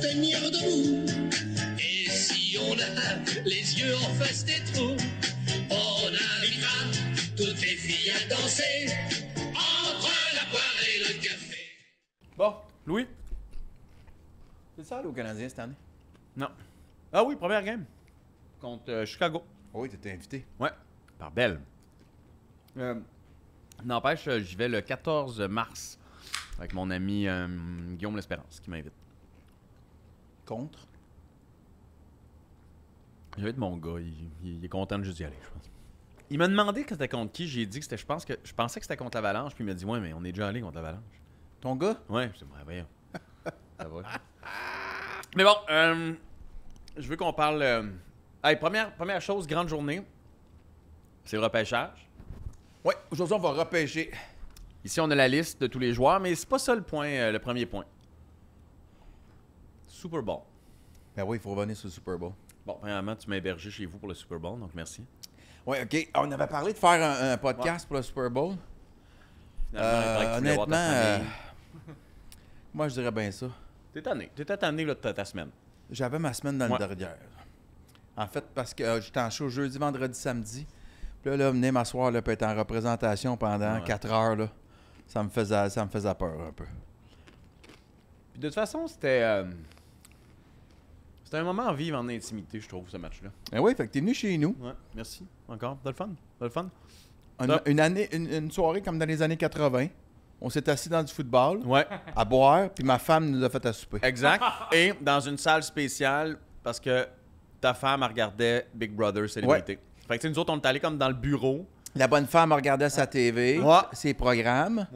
tenir debout. Et si on a les yeux en face des trous, on toutes les filles à danser entre la poire et le café. Bon, Louis, c'est ça le Canadien cette année? Non. Ah oui, première game contre euh, Chicago. Oh oui, t'étais invité. Ouais, par Belle. Euh, n'empêche, euh, j'y vais le 14 mars avec mon ami Guillaume L'Espérance qui m'invite. Contre? Je vais être mon gars. Il, est content de juste y aller, je pense. Il m'a demandé que c'était contre qui. J'ai dit que c'était, je pense que je pensais que c'était contre l'Avalanche. Puis il m'a dit, ouais, mais on est déjà allé contre l'Avalanche. Ton gars? Ouais, c'est vrai, voyons. Ça Mais bon, euh, je veux qu'on parle. Euh, première, première chose, grande journée. C'est le repêchage. Ouais, aujourd'hui, on va repêcher. Ici, on a la liste de tous les joueurs, mais c'est pas ça le point, euh, le premier point. Super Bowl. Ben oui, il faut revenir sur le Super Bowl. Bon, premièrement, tu m'as hébergé chez vous pour le Super Bowl, donc merci. Oui, OK. On avait parlé de faire un, podcast pour le Super Bowl. Euh, honnêtement, euh, moi, je dirais bien ça. T'es tanné. T'étais tanné ta, semaine. J'avais ma semaine dans le derrière. En fait, parce que euh, j'étais en show jeudi, vendredi, samedi. Puis là, là venez m'asseoir, et être en représentation pendant quatre heures, Ça me faisait, ça me faisait peur un peu. Puis de toute façon, c'était c'était un moment à vivre en intimité, je trouve, ce match-là. Ben oui, fait que t'es venu chez nous. Ouais, merci. Encore. T'as le fun. T'as le fun. Une, année, une, soirée comme dans les années 80. On s'est assis dans du football, ouais. à boire, puis ma femme nous a fait à souper. Exact. Et dans une salle spéciale, parce que ta femme regardait Big Brother Célébrité. Fait que nous autres, on est allés comme dans le bureau. La bonne femme regardait sa TV, Moi, ses programmes.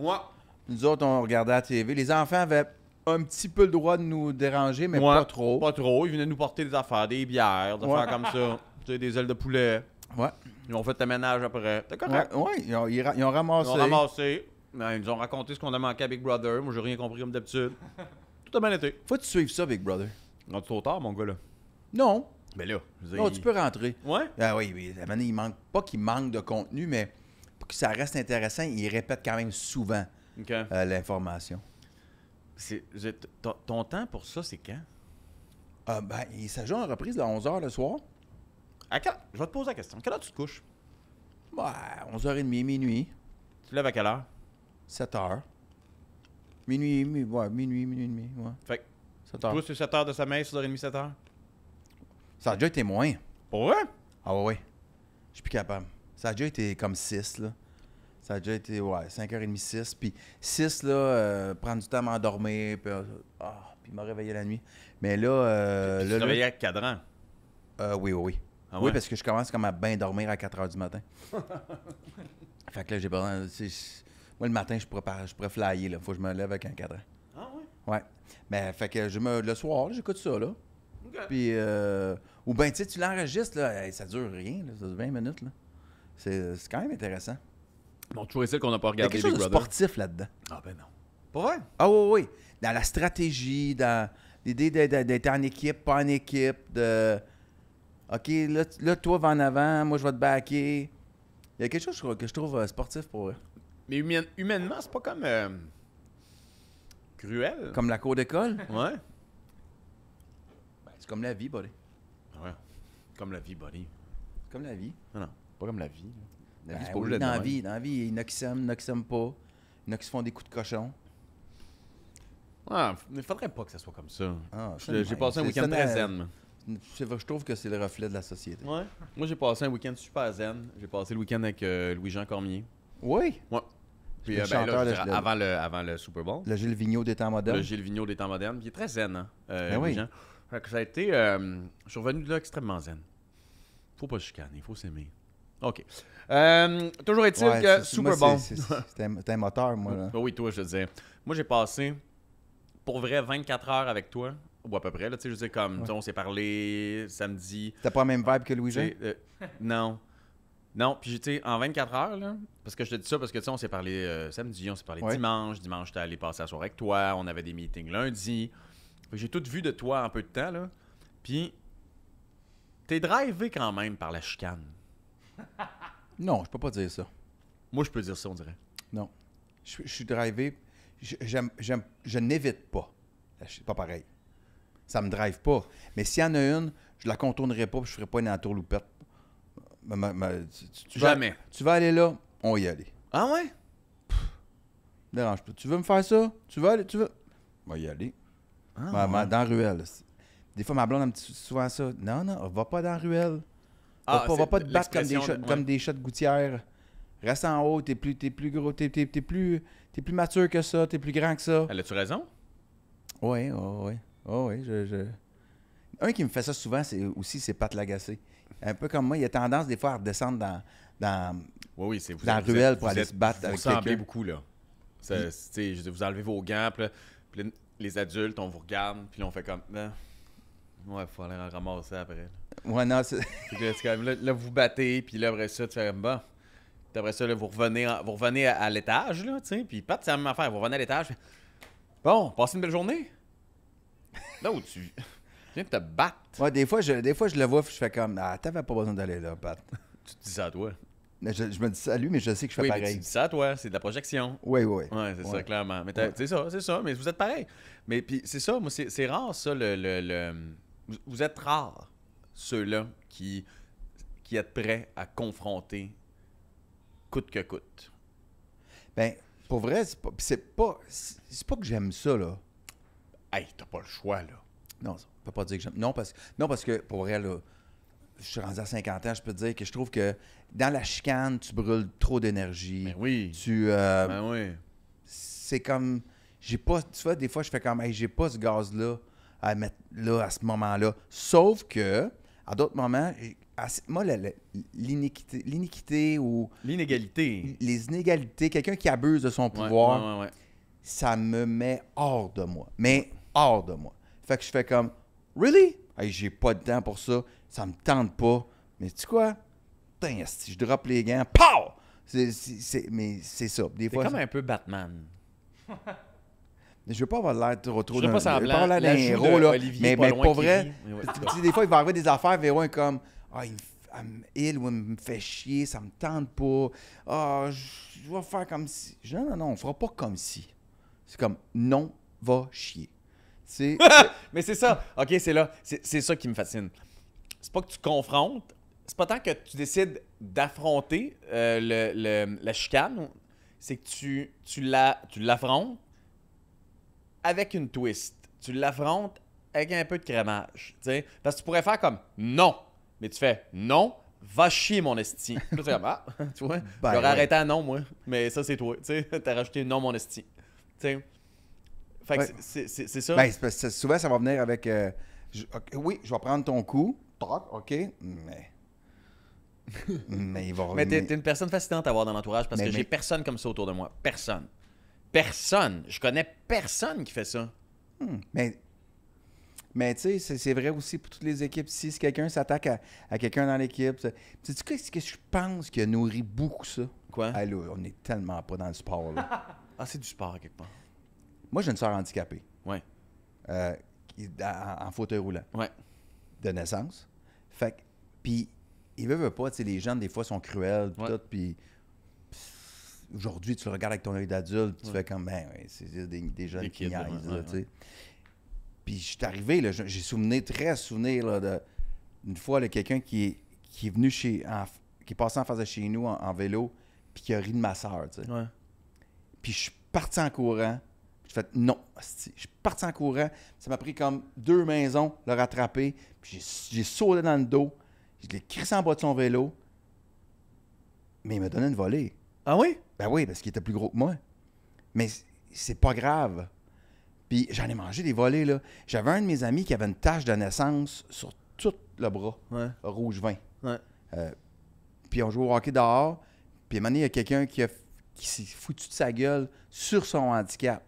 Nous autres, on regardait la TV. Les enfants avaient un petit peu le droit de nous déranger, mais pas trop. Pas trop. Ils venaient nous porter des affaires, des bières, des affaires comme ça. Tu sais, des ailes de poulet. Ouais. Ils ont fait le ménage après. T'es correct? Ouais, ils ont, ils, ont, ramassé. Ils ont ramassé. Ben, ils nous ont raconté ce qu'on a manqué à Big Brother. Moi, j'ai rien compris comme d'habitude. Tout a bien été. Faut que tu suives ça, Big Brother. Non, trop tard, mon gars, là. Non. Mais ben là. Non, tu peux rentrer. Ouais? Ah oui, oui. La manière, il manque pas qu'il manque de contenu, mais pour que ça reste intéressant, il répète quand même souvent euh, l'information ton temps pour ça, c'est quand? Ah ben, il s'agit en reprise de 11h le soir. À quand? Je vais te poser la question. Quelle heure tu te couches? Ben, 11h30, minuit. Tu te lèves à quelle heure? 7h. Minuit, minuit, ouais, minuit, minuit, minuit, Fait que, 7 couches sur 7h de sommeil, 6h30, 7h? Ça a déjà été moins. Pour eux? Ah ouais, ouais. Je suis plus capable. Ça a déjà été comme 6, là. Ça a déjà été, ouais, 5h30, 6. Puis 6, là, euh, prendre du temps à m'endormir, puis, euh, ah, puis me réveiller la nuit. Mais là. Euh, tu réveilles avec cadran? oui, oui, oui. Ah oui, parce que je commence comme à bien dormir à 4 h du matin. fait que là, j'ai besoin. Moi, le matin, je pourrais, je pourrais flyer, là. Faut que je me lève avec un cadran. Ah, oui? Ouais. Mais ben, fait que je me, le soir, j'écoute ça, là. Puis, euh, ou bien, tu sais, tu l'enregistres, là. ça dure rien, Ça dure 20 minutes, là. C'est quand même intéressant. Bon, toujours ça qu'on n'a pas regardé Il y a quelque chose de sportif là-dedans. Ah ben non. Pas vrai? Ah oui, oui. Dans la stratégie, dans l'idée d'être en équipe, pas en équipe, de... OK, là, toi, va en avant, moi, je vais te backer. Il y a quelque chose que je trouve euh, sportif pour eux. Mais humainement, c'est pas comme... Euh, cruel. Comme la cour d'école? ouais. Ben, c'est comme la vie, buddy. Ouais. Comme la vie, buddy. Comme la vie. Non, non. Pas comme la vie. Là. Ben dans la vie, dans vie, il y en a qui s'aiment, il qui s'aiment pas, il y en a qui se font des coups de cochon. ah il faudrait pas que ça soit comme ça. Ah, ben, J'ai passé un week-end très zen. Je trouve que c'est le reflet de la société. Ouais. Moi, j'ai passé un week-end super zen. J'ai passé le week-end avec euh, Louis-Jean Cormier. Oui. Puis euh, ben avant, le, avant le Super Bowl. Le Gilles Vigneault des temps modernes. Le Gilles Vigneault des temps modernes. Il est très zen, hein, euh, oui. louis été... je suis revenu de là extrêmement zen. Faut pas chicaner, chicaner, faut s'aimer. OK. Euh, toujours est-il que Super bon. T'es un moteur, moi. Oui, toi, je disais. Moi, j'ai passé pour vrai 24 heures avec toi, ou à peu près. Là, je veux comme, on s'est parlé samedi. T'as pas la même vibe que Louis-Jean euh, Non. Non, puis j'étais en 24 heures, là, parce que je te dis ça, parce que tu sais, on s'est parlé euh, samedi, on s'est parlé dimanche. Dimanche, j'étais allé passer la soirée avec toi, on avait des meetings lundi. J'ai tout vu de toi en peu de temps, là. Puis, t'es drivé quand même par la chicane. non, je peux pas dire ça. Moi, je peux dire ça, on dirait. Non. Je, suis drivé. Je, j'aime, j'aime, je n'évite pas. Euh, c'est pas pareil. Ça me drive pas. Mais s'il y en a une, je la contournerai pas, je ferai pas une entourloupette. Euh, Jamais. tu vas aller là, on y aller. Ah ouais? dérange pas. Tu veux me faire ça? Tu veux aller? Tu veux? On va y aller. Ah dans la ruelle. Des fois, ma blonde, elle dit souvent ça. Non, non, va pas dans la ruelle. Ah, on va pas te battre comme des, chats de comme gouttières. Reste en haut, t'es plus, plus gros, t'es plus, mature que ça, t'es plus grand que ça. Elle a-tu raison? Oui, oui, oui. Un qui me fait ça souvent c'est aussi, c'est pattes Lagacé. Un peu comme moi, il a tendance des fois à redescendre dans, la ruelle pour aller se battre vous avec quelqu'un. beaucoup, là. Ça, oui. vous enlevez vos gants, puis, les adultes, on vous regarde, puis on fait comme... Ah, ouais, il faut aller en ramasser après. Là. Ouais, non, c'est. là, vous battez, puis là, après ça, tu fais comme bon. Après ça, là, vous revenez, vous revenez à, l'étage, là, tu sais, puis pas de la même affaire. Vous revenez à l'étage. Bon, passez une belle journée. Là où tu. viens te battre. Ouais, des fois, je, des fois, je le vois, je fais comme Ah, t'avais pas besoin d'aller là, Pat. tu te dis ça à toi. Je, je, me dis ça à lui, mais je sais que je fais pareil. Mais tu dis ça à toi, c'est de la projection. Oui, oui, oui. Ouais, c'est ça, clairement. Mais c'est ça, c'est ça, mais vous êtes pareil. Mais puis, c'est ça, moi, c'est rare, ça, le, le... Vous êtes rare ceux-là qui, qui êtes prêts à confronter coûte que coûte? Ben, pour vrai, c'est pas, c'est pas, que j'aime ça, là. Hey, t'as pas le choix, là. Non, on peut pas dire que j'aime. Non parce, non, parce que pour vrai, là, je suis rendu à 50 ans, je peux te dire que je trouve que dans la chicane, tu brûles trop d'énergie. mais ben oui. Tu. Euh, ben oui. C'est comme. J'ai pas. Tu vois, des fois, je fais comme. Hey, j'ai pas ce gaz-là à mettre là à ce moment-là. Sauf que à d'autres moments, moi, l'iniquité, l'iniquité ou. L'inégalité. Les inégalités, quelqu'un qui abuse de son pouvoir, ça me met hors de moi. Mais hors de moi. Fait que je fais comme, really? j'ai pas de temps pour ça, ça me tente pas. Mais tu sais quoi? si je drop les gants, pow! C'est, mais c'est ça. Des comme un peu Batman. Je veux pas avoir l'air trop trop Je veux pas, avoir héros, là. mais pas, mais pour vrai. des fois, il va arriver des affaires, vers est comme Ah, il, me fait chier, ça me tente pas. Ah, je vais faire comme si. non, non, non, on fera pas comme si. C'est comme Non, va chier. mais c'est ça. OK, c'est là. C'est ça qui me fascine. C'est pas que tu confrontes, c'est pas tant que tu décides d'affronter euh, le, la chicane, c'est que tu, tu l'affrontes. La, tu avec une twist. Tu l'affrontes avec un peu de crémage. Parce que tu pourrais faire comme non, mais tu fais non, va chier mon esti. Ah, tu vois, ben j'aurais arrêté à non, moi, mais ça c'est toi. Tu as rajouté non, mon esti. c'est, ça. Ben, souvent, ça va venir avec euh, oui, je vais prendre ton coup, ok, mais. mais il va t'es, une personne fascinante à avoir dans l'entourage parce que j'ai personne comme ça autour de moi. Personne personne. Je connais personne qui fait ça. Hmm, mais, mais tu sais, c'est vrai aussi pour toutes les équipes. Si, quelqu'un s'attaque à, quelqu'un dans l'équipe, tu sais, qu'est-ce que je pense qui a nourri beaucoup ça? Quoi? Allô, ah, on est tellement pas dans le sport, là. ah, c'est du sport, quelque part. Moi, j'ai une soeur handicapée. Oui. Euh, en, fauteuil roulant. Ouais. De naissance. Fait puis, ils veulent, veut pas, tu sais, les gens, des fois, sont cruels, tout, puis aujourd'hui, tu le regardes avec ton œil d'adulte, tu fais comme, ben, oui, c'est des, des, jeunes qui niaisent, Puis je suis arrivé, j'ai souvenu, très souvenir, là, de, une fois, quelqu'un qui est, qui est venu chez, qui est passé en face de chez nous en, vélo, puis qui a ri de ma soeur, Puis je suis parti en courant. J'ai fait non. Je suis parti en courant. Ça m'a pris comme deux maisons, le rattraper. Puis j'ai sauté dans le dos. Je l'ai crissé en bas de son vélo. Mais il m'a donné une volée. Ah oui? Ben oui, parce qu'il était plus gros que moi. Mais c'est pas grave. Puis j'en ai mangé des volets, là. J'avais un de mes amis qui avait une tache de naissance sur tout le bras, rouge vin. Euh, puis on joue au hockey dehors. Puis à un il y a quelqu'un qui, s'est foutu de sa gueule sur son handicap.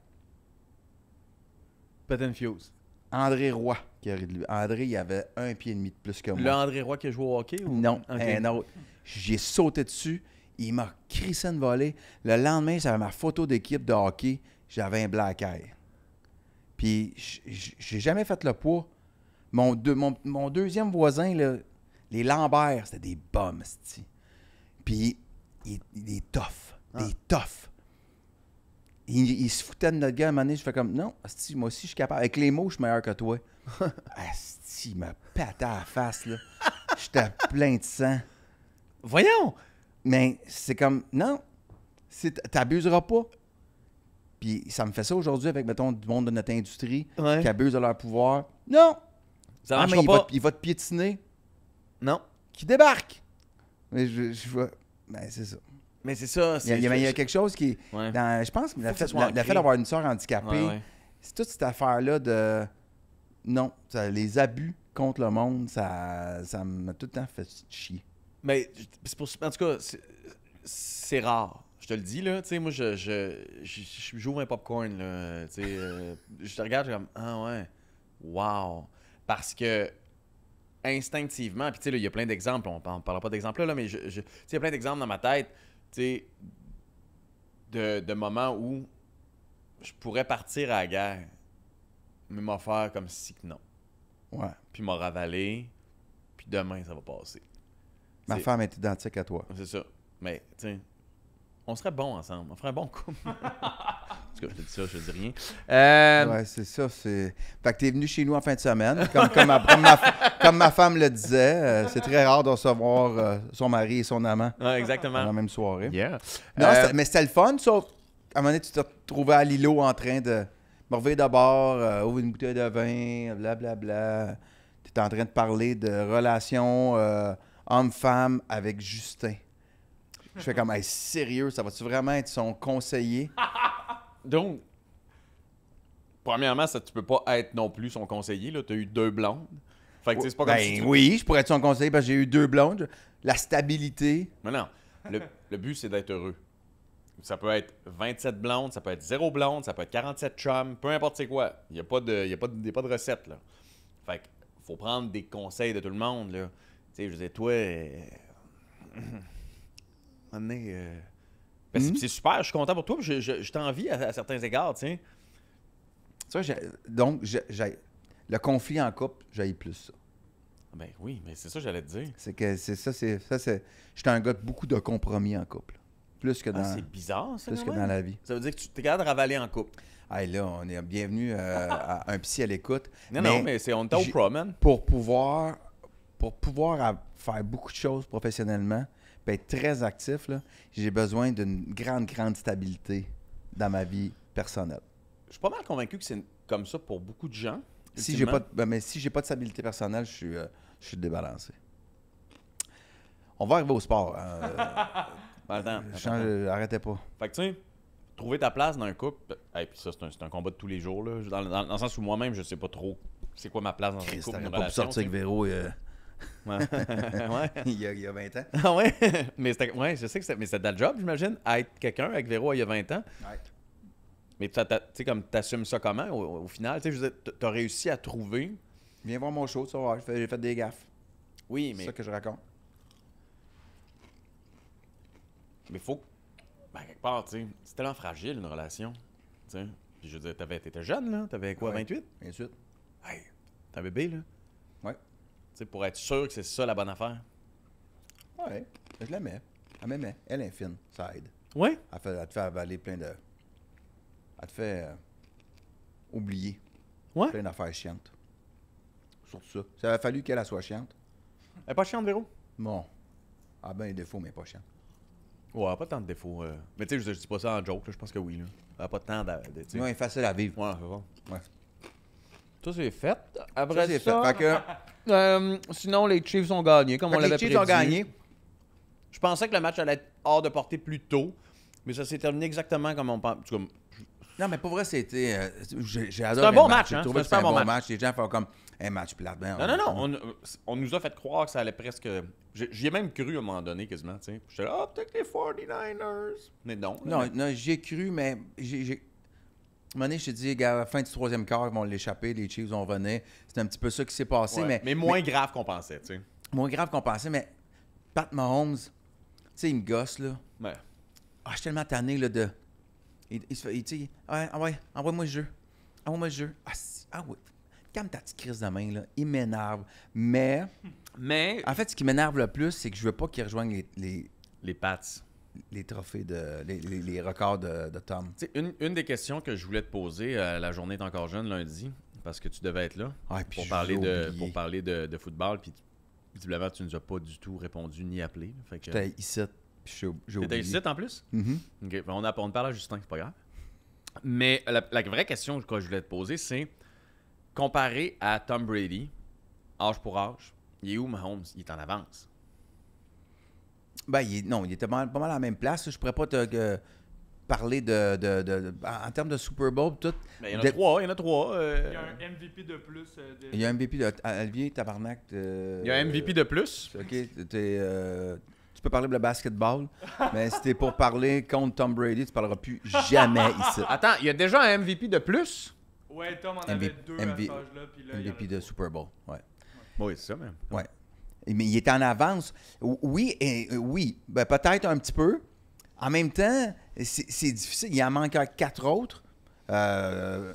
Patin André Roy. Qui André, il avait un pied et demi de plus que moi. Le André Roy qui a joué au hockey? Ou... Non, un autre. J'ai sauté dessus. Il m'a crissé une volée. Le lendemain, j'avais ma photo d'équipe de hockey. J'avais un black eye. Puis, j'ai jamais fait le poids. Mon, mon, deuxième voisin, là, les Lambert, c'était des bombes, Puis, il, est tough. il est ah. tough. Il, se foutait de notre gueule à un moment donné. Je fais comme, non, sti, moi aussi, je suis capable. Avec les mots, je suis meilleur que toi. sti, il m'a pété à la face, là. J'étais plein de sang. Voyons! Mais c'est comme, non, t'abuseras pas. Puis ça me fait ça aujourd'hui avec, mettons, du monde de notre industrie qui abuse de leur pouvoir. Non! Ça ah, il, pas. Va te, il, Va te, piétiner. Non. Qui débarque. Mais je, vois. Ben, c'est ça. Mais c'est ça. Il y, a, il y, a, quelque chose qui. je pense que la fait, d'avoir une soeur handicapée, c'est toute cette affaire-là de. Non, les abus contre le monde, ça, ça m'a tout le temps fait chier. Mais en tout cas, c'est rare. Je te le dis, là. Tu sais, moi, je, je, j'ouvre un popcorn, là. Tu sais, euh, je te regarde, comme, ah ouais, wow. Parce que instinctivement, puis tu sais, il y a plein d'exemples, on ne parlera pas d'exemples là, mais je, je il y a plein d'exemples dans ma tête, tu sais, de, de moments où je pourrais partir à la guerre, mais m'en faire comme si que non. Ouais. Puis m'en ravaler, puis demain, ça va passer. Ma femme est identique à toi. C'est ça. Mais, tu sais, on serait bons ensemble. On ferait un bon couple. en tout cas, je te dis ça, je dis rien. Euh... Ouais, c'est ça. C'est... Fait que t'es venu chez nous en fin de semaine. Comme, comme, ma, comme, ma, femme le disait, euh, c'est très rare de recevoir euh, son mari et son amant. Ouais, ah, exactement. Dans la même soirée. Yeah. Non, euh, mais c'était le fun, sauf à un moment donné, tu t'es retrouvé à Lilo en train de me d'abord, ouvre une bouteille de vin, blablabla. Tu en train de parler de relations homme-femme avec Justin. Je fais comme, hey, sérieux, ça va-tu vraiment être son conseiller? Donc, premièrement, ça, tu peux pas être non plus son conseiller. Tu as eu deux blondes. Fait que, c'est pas comme ben Oui, je pourrais être son conseiller parce que j'ai eu deux blondes. La stabilité. Mais non, le, but, c'est d'être heureux. Ça peut être 27 blondes, ça peut être 0 blonde, ça peut être 47 chums, peu importe c'est quoi. Il n'y a, pas de, pas pas de recette. Là. Fait que, faut prendre des conseils de tout le monde. Là tu sais, je disais, toi. Euh, euh, ben, hmm? c'est, super, je suis content pour toi, je, je, t'envie à, certains égards, tu sais. donc, le conflit en couple, j'aille plus ça. Ben oui, mais c'est ça que j'allais te dire. C'est que c'est ça, c'est ça, c'est. J'étais un gars de beaucoup de compromis en couple. Plus que ah, dans. c'est bizarre, ça. Plus que dans la vie. Ça veut dire que tu te gardes à ravaler en couple. Hey, là, on est bienvenu euh, à un psy à l'écoute. Non, non, mais c'est on t'a au pro, Pour pouvoir pour pouvoir faire beaucoup de choses professionnellement, puis être très actif, j'ai besoin d'une grande, grande stabilité dans ma vie personnelle. Je suis pas mal convaincu que c'est comme ça pour beaucoup de gens. Si j'ai pas mais ben, si j'ai pas de stabilité personnelle, je suis, euh, je suis débalancé. On va arriver au sport. Hein, euh, attends, euh, Arrêtez pas. Fait que tu sais, trouver ta place dans un couple, et eh, puis ça, c'est un, combat de tous les jours. Dans, le sens où moi-même, je sais pas trop c'est quoi ma place dans un couple. sortir avec Véro. Et, ouais. il, y a, il, y a, 20 ans. Ah ouais? Mais ouais, je sais que c'était, mais c'était job, j'imagine, à être quelqu'un avec Véro il y a 20 ans. Ouais. Mais tu sais, comme t'assumes ça comment au, final? Tu sais, t'as réussi à trouver. Viens voir mon show, tu vas j'ai fait des gaffes. Oui, mais. C'est ça que je raconte. Mais faut. Ben, quelque part, tu sais, c'est tellement fragile une relation. Tu sais. je veux dire, t'avais, t'étais jeune, là. T'avais quoi, 28? 28. Hey, t'as un bébé, là. Ouais sais, pour être sûr que c'est ça la bonne affaire. Ouais, je l'aimais. Elle m'aimait. Elle est fine, ça aide. Ouais? Elle, te fait avaler plein de. Elle te fait euh, oublier ouais? plein d'affaires chiantes. Surtout ça. Ça avait fallu qu'elle soit chiante. Elle est pas chiante, Véro? Bon. Ah ben, des défauts, mais pas chiante. Ouais, pas tant de défauts. Euh. Mais tu sais, je, ne dis pas ça en joke, je pense que oui. Là. Elle a pas tant de. de tu est facile à vivre. Ouais, c'est bon. Ouais. Toi, c'est fait. Après ça, c'est fait. que. Euh, sinon, les Chiefs ont gagné, comme on l'avait prédit. les Chiefs ont gagné. Je pensais que le match allait être hors de portée plus tôt, mais ça s'est terminé exactement comme on pense. Non, mais pour vrai, c'était. Euh, C'est un bon match, hein? un bon match. Les gens font comme. Un match plat, ben, Non, non, non. On, nous a fait croire que ça allait presque. J'y ai même cru à un moment donné, quasiment. tu sais. J'étais là, ah, peut-être les 49ers. Mais non. Non, non, j'ai cru, mais Mané, je te dis, à la fin du troisième quart, ils vont l'échapper, les Chiefs vont revenir. C'est un petit peu ça qui s'est passé. mais, moins grave qu'on pensait, tu sais. Moins grave qu'on pensait, mais Pat Mahomes, tu sais, il me gosse, là. Ouais. Ah, je suis tellement tanné, là, de. Il, il se ah ouais, ah ouais, envoie-moi le jeu. Envoie-moi le jeu. Ah, ah oui. Comme ta petite crise de main, là, il m'énerve. Mais. Mais. En fait, ce qui m'énerve le plus, c'est que je veux pas qu'il rejoigne les, les. Les Pats les trophées, de, les, records de, de Tom? Une, des questions que je voulais te poser, euh, la journée est encore jeune lundi, parce que tu devais être là pour, parler de, pour, parler de, football, puis visiblement tu ne nous as pas du tout répondu ni appelé. Fait que... J'étais ici, j'ai oublié. ici en plus? Mm-hmm. Ben, on, a, parle à Justin, c'est pas grave. Mais la, la, vraie question que je voulais te poser, c'est comparé à Tom Brady, âge pour âge, il est où Mahomes? Il est en avance. Ben, il non, il était pas mal, à la même place. Je pourrais pas te euh, parler de, de, En termes de Super Bowl, tout. Ben, il y en a trois, il y en a trois. Euh. Il y a un MVP de plus. Euh, il y a un MVP de. Ah, Olivier Tabarnak. il y a un MVP de plus. Ok, tu peux parler de basketball, mais si t'es pour parler contre Tom Brady, tu parleras plus jamais ici. Attends, il y a déjà un MVP de plus? Ouais, Tom en avait deux MVP, à là puis là, MVP de Super Bowl, ouais. Oui, c'est ça même. Ouais mais il est en avance. Oui, et, euh, oui, ben, peut-être un petit peu. En même temps, c'est difficile. Il en manque quatre autres. Euh,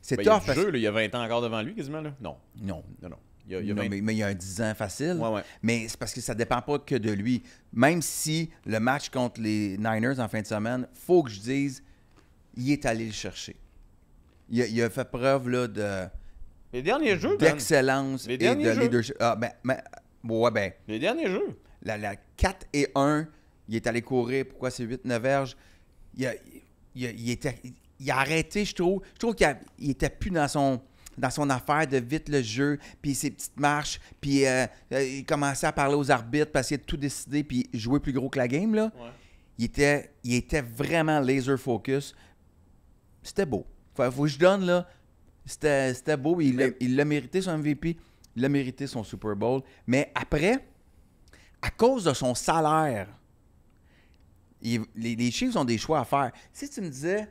c'est tough. Ben, il y a, 20 ans encore devant lui, quasiment. Non. Non. Non, non. mais, il y a un 10 ans facile. Mais c'est parce que ça ne dépend pas que de lui. Même si le match contre les Niners en fin de semaine, il faut que je dise, il est allé le chercher. Il a, fait preuve là, de. Les derniers jeux, D'excellence Ouais, ben. Les derniers jeux. La, la 4 et 1, il est allé courir. Pourquoi c'est 8-9 verges? Il a, était, il a arrêté, je trouve. Je trouve qu'il était plus dans son dans son affaire de vite le jeu, puis ses petites marches, puis euh, euh, il commençait à parler aux arbitres, parce qu'il a tout décidé, puis jouer plus gros que la game, là. Il, était, il était vraiment laser focus. C'était beau. Faut, faut que je donne, là. C'était beau, il l'a mérité son MVP. Il a mérité son Super Bowl. Mais après, à cause de son salaire, les, Chiefs ont des choix à faire. Si tu me disais,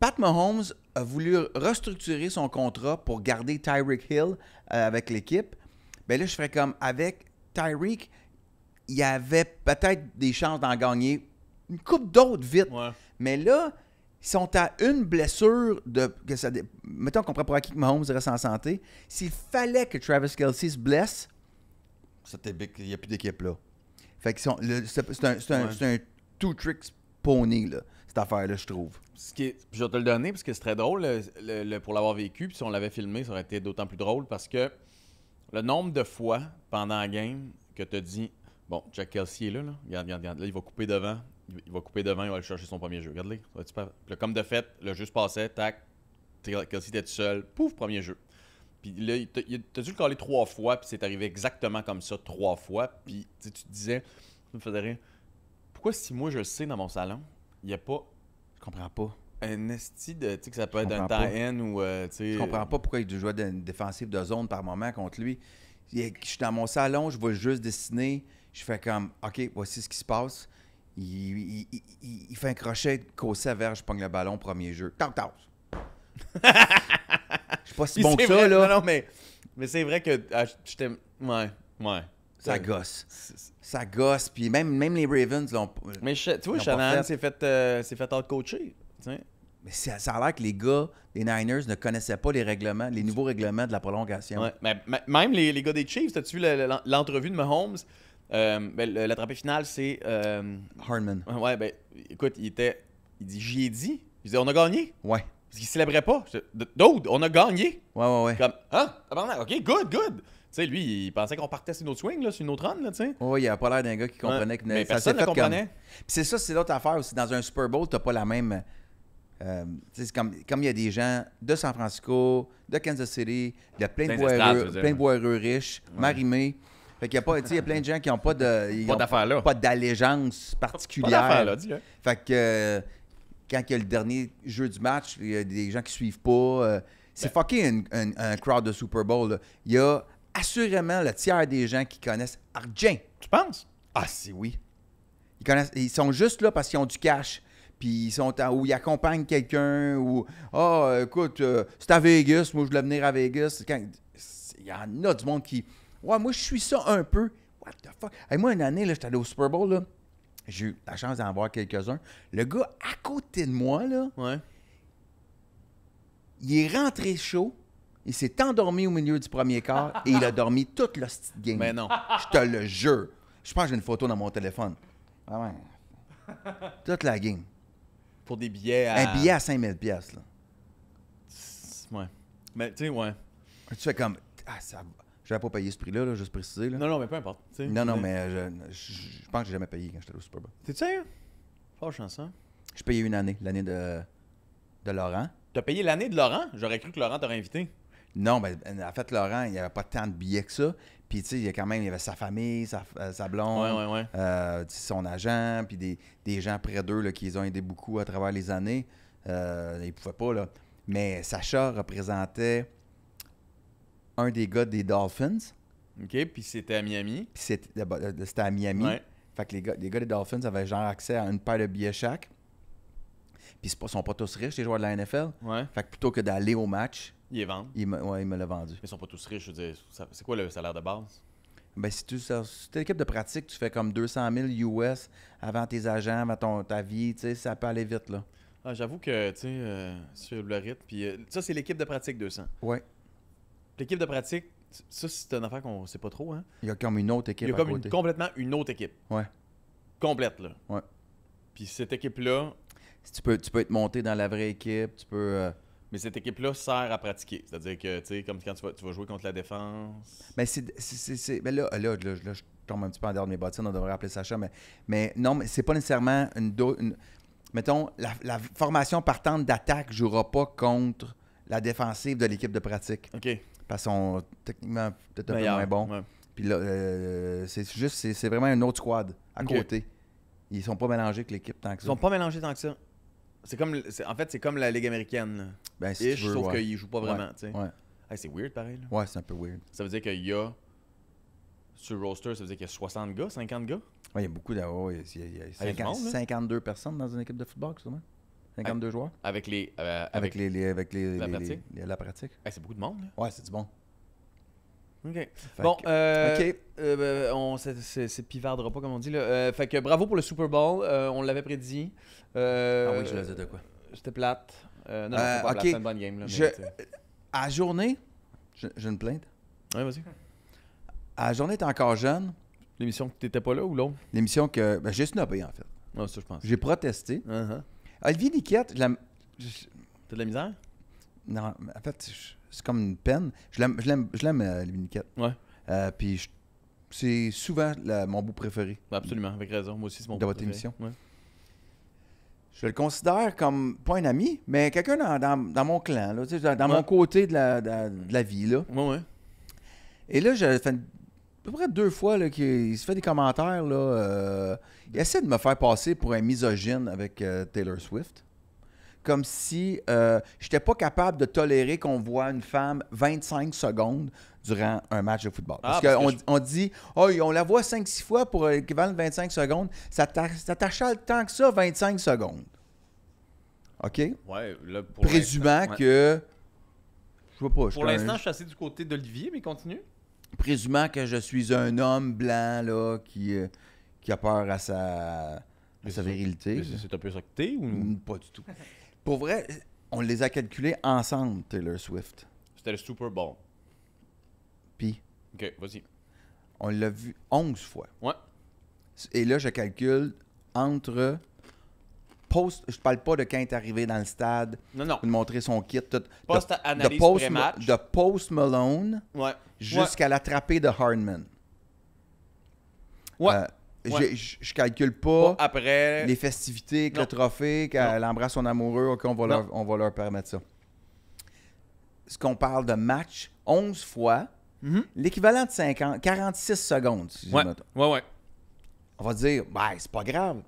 Pat Mahomes a voulu restructurer son contrat pour garder Tyreek Hill euh, avec l'équipe, ben là, je ferais comme avec Tyreek, il y avait peut-être des chances d'en gagner une coupe d'autres vite. Mais là, sont à une blessure de. Que ça, mettons qu'on prend pas à que Mahomes reste en santé. S'il fallait que Travis Kelsey se blesse, il n'y a plus d'équipe là. Fait que c'est un, un, un two-tricks pony, cette affaire-là, je trouve. Ce qui je vais te le donner parce que c'est très drôle le, pour l'avoir vécu. Puis si on l'avait filmé, ça aurait été d'autant plus drôle parce que le nombre de fois pendant la game que tu as dit Bon, Jack Kelsey est là, là. regarde, regarde. Là, il va couper devant il va couper devant, il va aller chercher son premier jeu. Regarde-les. Comme de fait, le jeu se passait, tac. Kelsey était tout seul, pouf, premier jeu. Puis là, t'as dû le caler trois fois, puis c'est arrivé exactement comme ça trois fois. Puis tu te disais, Pourquoi si moi je le sais dans mon salon, il n'y a pas. Je comprends pas. Un esti Tu sais, que ça peut être un tie ou. Euh, je comprends pas pourquoi il doit jouer une défensive de zone par moment contre lui. Je suis dans mon salon, je vois juste dessiner. Je fais comme, OK, voici ce qui se passe. Il, fait un crochet causé à je pogne le ballon, premier jeu. Tantôt, Je suis pas si bon que ça, là. mais, c'est vrai que ah, je t'aime. Ouais, ouais. Ça gosse. Ça gosse. Puis même, même les Ravens l'ont. Euh, mais tu vois, Shanahan s'est fait, euh, fait coacher Mais ça, ça, a l'air que les gars, des Niners, ne connaissaient pas les règlements, les nouveaux règlements de la prolongation. Ouais, mais, même les, les gars des Chiefs, as-tu vu l'entrevue de Mahomes? Euh, ben, l'attrapé final, c'est. Euh, Hardman. Ouais, ben, écoute, il était. Il dit J'y ai dit. Il disait, On a gagné. Ouais. Parce qu'il célébrait pas. d'autres on a gagné. Ouais, ouais, ouais. Comme, hein? Ah, ok, good, good. Tu sais, lui, il pensait qu'on partait sur une autre swing, là, sur une autre run, là, tu sais. Oui, il a pas l'air d'un gars qui comprenait. que mais ça personne ne comprenait. Puis c'est ça, c'est l'autre affaire aussi. Dans un Super Bowl, t'as pas la même. Euh, c'est comme, comme il y a des gens de San Francisco, de Kansas City, de plein de plein de boireux riches, marimé fait qu'il y a pas, tu il y a plein de gens qui n'ont pas de. pas d'affaires là. d'allégeance particulière. Fait que euh, quand il y a le dernier jeu du match, il y a des gens qui suivent pas. Euh, c'est ben. fucking un, crowd de Super Bowl. Il y a assurément le tiers des gens qui connaissent Argent. Tu penses? Ah, si oui. Ils, connaissent, ils sont juste là parce qu'ils ont du cash puis ils sont ou ils accompagnent quelqu'un ou ah, écoute euh, c'est à Vegas moi je voulais venir à Vegas il y en a du monde qui Ouais, moi, je suis ça un peu. What the fuck? moi, une année, j'étais allé au Super Bowl, J'ai eu la chance d'en voir quelques-uns. Le gars à côté de moi, là, il est rentré chaud, il s'est endormi au milieu du premier quart et il a dormi toute la petite game. Mais non. Je te le jure. Je pense que j'ai une photo dans mon téléphone. Ah toute la game. Pour des billets à. Un billet à 5000 pièces là. Ouais. Mais tu sais, ouais. Tu fais comme. Ah, ça je n'avais pas payé ce prix-là, juste préciser. Là. Non, non, mais peu importe. Non, non, mais euh, je, pense que j'ai jamais payé quand j'étais au Super Bowl. T'es sérieux? Fort chanson. Je payais une année, l'année de, de Laurent. T'as payé l'année de Laurent? J'aurais cru que Laurent t'aurait invité. Non, mais ben, en fait, Laurent, il n'y avait pas tant de billets que ça. Puis, tu sais, il y a quand même, il y avait sa famille, sa, euh, blonde, euh, son agent, puis des, des gens près d'eux qui les ont aidés beaucoup à travers les années. ils ne pouvaient pas, là. Mais Sacha représentait un des gars des Dolphins. OK, puis c'était à Miami. Puis euh, c'était, à Miami. Fait que les gars, les gars des Dolphins avaient genre accès à une paire de billets chaque. Puis ils sont pas tous riches, les joueurs de la NFL. Oui. Fait que plutôt que d'aller au match, ils les vendent. me, ils me l'ont vendu. Mais ils sont pas tous riches, C'est quoi le salaire de base? Ben, si tu es équipe de pratique, tu fais comme 200 000 US avant tes agents, avant ta vie, tu sais, ça peut aller vite, là. Ah, j'avoue que, tu sais, euh, sur le rythme, puis euh, ça, c'est l'équipe de pratique 200. Ouais. L'équipe de pratique, ça, c'est une affaire qu'on sait pas trop. Hein. Il y a comme une autre équipe. Il y a comme complètement une autre équipe. Ouais. Complète, là. Ouais. Puis cette équipe-là. tu, peux, tu peux être monté dans la vraie équipe, tu peux. Euh, mais cette équipe-là sert à pratiquer. C'est-à-dire que, tu sais, comme quand tu vas, jouer contre la défense. Mais ben, c'est. Ben là, là, là, je tombe un petit peu en dehors de mes bottines, on devrait appeler Sacha, mais, mais non, mais c'est pas nécessairement une, mettons, la, la formation partante d'attaque jouera pas contre la défensive de l'équipe de pratique. OK parce sont euh, techniquement peut-être un peu moins bons. Puis là, euh, c'est juste, c'est vraiment un autre squad à côté. Ils sont pas mélangés avec l'équipe tant que ça. Ils sont pas mélangés tant que ça. C'est comme, en fait, c'est comme la Ligue américaine. Ben, sauf qu'ils qu'ils jouent pas vraiment. Ouais. c'est weird pareil. Ouais, c'est un peu weird. Ça veut dire qu'il y a. Sur roster, ça veut dire qu'il y a 60 gars, 50 gars. Oui, il y a beaucoup d'avoir il y a, 50, 52 personnes dans une équipe de football, ça 52 joueurs. Avec les. Euh, avec, les, avec les, la, pratique. c'est beaucoup de monde. Ouais, c'est du bon. OK. bon, euh, OK. OK. Euh, ben, on c'est pivardera pas, comme on dit. fait que bravo pour le Super Bowl. on l'avait prédit. ah oui, je le disais de quoi J'étais plate. non, non pas okay. plate, une bonne game. Là, mais, je, à journée, j'ai une plainte. Oui, vas-y. À journée, tu es encore jeune. L'émission que tu n'étais pas là ou l'autre L'émission que. Ben, j'ai snobé, en fait. Non, ça, je pense. J'ai protesté. Uh-huh. Olivier Niquette, je l'aime. T'as de la misère? Non, en fait, c'est comme une peine. Je l'aime, je l'aime, euh, Olivier Niquette. Ouais. Euh, puis c'est souvent mon bout préféré. Ben, absolument, avec raison. Moi aussi, c'est mon De votre émission. Ouais. Je le considère comme, pas un ami, mais quelqu'un dans, mon clan, là, dans, mon côté de la, de la- vie. Là. oui. ouais. Et là, je fais une peu près deux fois qu'il se fait des commentaires. Euh, il essaie de me faire passer pour un misogyne avec euh, Taylor Swift. Comme si euh, je n'étais pas capable de tolérer qu'on voit une femme 25 secondes durant un match de football. Ah, parce, qu'on dit, oh, on la voit 5-6 fois pour l'équivalent euh, de 25 secondes. Ça t'achète le temps que ça, 25 secondes. OK? Ouais, Présumant que. Je vois pas. Pour l'instant, je suis assez du côté d'Olivier, mais continue. Présumant que je suis un homme blanc là, qui, euh, qui a peur à sa, virilité. C'est un peu ça que ou mm, Pas du tout. Pour vrai, on les a calculés ensemble, Taylor Swift. C'était le Super Bowl. Puis. Ok, vas-y. On l'a vu 11 fois. Ouais. Et là, je calcule entre post, je parle pas de quand est arrivé dans le stade, pour montrer son kit, de, post, Malone jusqu'à l'attraper de Hardman. Ouais. ne euh, Je calcule pas, après les festivités, le trophée, qu'elle embrasse son amoureux, on va leur permettre ça. Ce qu'on parle de match, 11 fois, mm-hmm. l'équivalent de 50, 46 secondes. Si ouais. ouais, On va dire, ben, c'est pas grave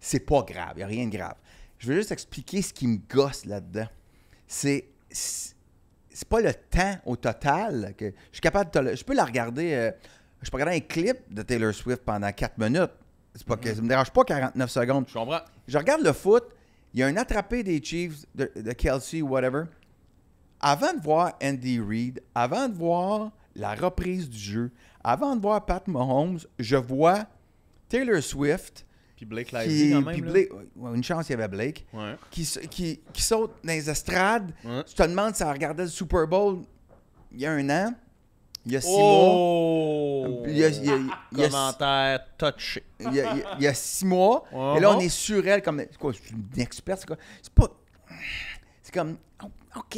c'est pas grave, il n'y a rien de grave. Je veux juste expliquer ce qui me gosse là-dedans. C'est c'est pas le temps au total que je suis capable de je peux la regarder euh, je peux regarder un clip de Taylor Swift pendant 4 minutes c'est pas que mm-hmm. ça me dérange pas 49 secondes je comprends je regarde le foot il y a un attrapé des Chiefs de, de Kelsey whatever avant de voir Andy Reid avant de voir la reprise du jeu avant de voir Pat Mahomes je vois Taylor Swift puis Blake Lively, qui, quand même. Blake, une chance, il y avait Blake. Ouais. Qui, qui, qui, saute dans les estrades. Tu te demandes si elle regardait le Super Bowl il y a un an. Il y a six oh! mois. Oh! Commentaire touché. Il y a, six mois. et là, on est sur elle comme. quoi, je suis une experte. C'est quoi? C'est pas. C'est comme. Oh, OK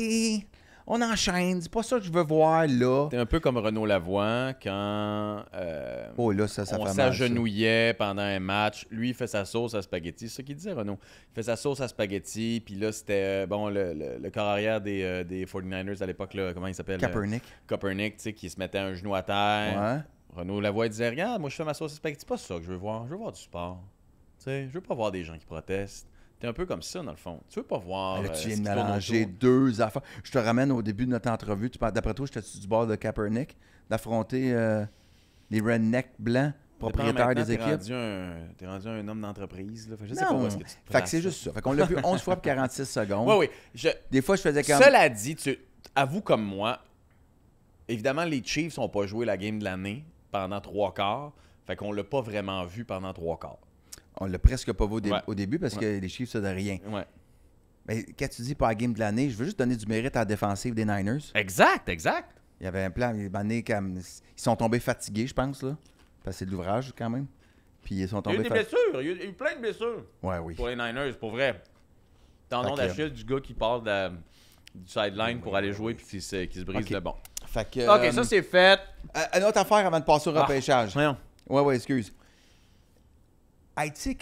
on enchaîne, c'est pas ça que je veux voir là. C'était un peu comme Renaud Lavoie quand euh, oh, on s'agenouillait pendant un match. Lui, il fait sa sauce à spaghetti. C'est ce qu'il disait, Renaud. Il fait sa sauce à spaghetti. Puis là, c'était euh, bon le, corps arrière des, 49ers euh, à l'époque, comment il s'appelle Copernic. Copernic, tu sais, qui se mettait un genou à terre. Ouais. Renaud Lavoie disait Regarde, moi, je fais ma sauce à spaghetti. C'est pas ça que je veux voir. Je veux voir du sport. Tu sais, je veux pas voir des gens qui protestent. T'es un peu comme ça, dans le fond. Tu veux pas voir. Ah, tu euh, mélanger deux affaires. Je te ramène au début de notre entrevue. D'après toi, j'étais du bord de Kaepernick d'affronter euh, les rednecks blancs propriétaires des équipes. t'es rendu un homme d'entreprise. Là. Fait que c'est juste ça. Fait qu'on l'a vu 11 fois pour 46 secondes. Oui, oui. Des fois, je faisais quand même... Cela dit, tu... avoue comme moi, évidemment, les Chiefs n'ont pas joué la game de l'année pendant trois quarts. Fait qu'on l'a pas vraiment vu pendant trois quarts. On l'a presque pas vu au, début parce que les chiffres, ça donne rien. Ouais. Mais quand tu dis pas game de l'année, je veux juste donner du mérite à la défensive des Niners. Exact, exact. Il y avait un plan. Ils sont tombés fatigués, je pense, là. Parce que c'est de l'ouvrage quand même. Puis ils sont tombés. Il y a eu des blessures. Il y a eu plein de blessures. Ouais, oui. Pour les Niners, pour vrai. la chute du gars qui part du sideline pour aller jouer puis qui se, brise le bon. Fait que, ok, ça euh, c'est fait. Une autre affaire avant de passer au ah, repêchage. Oui, oui, Ouais, ouais, excuse tu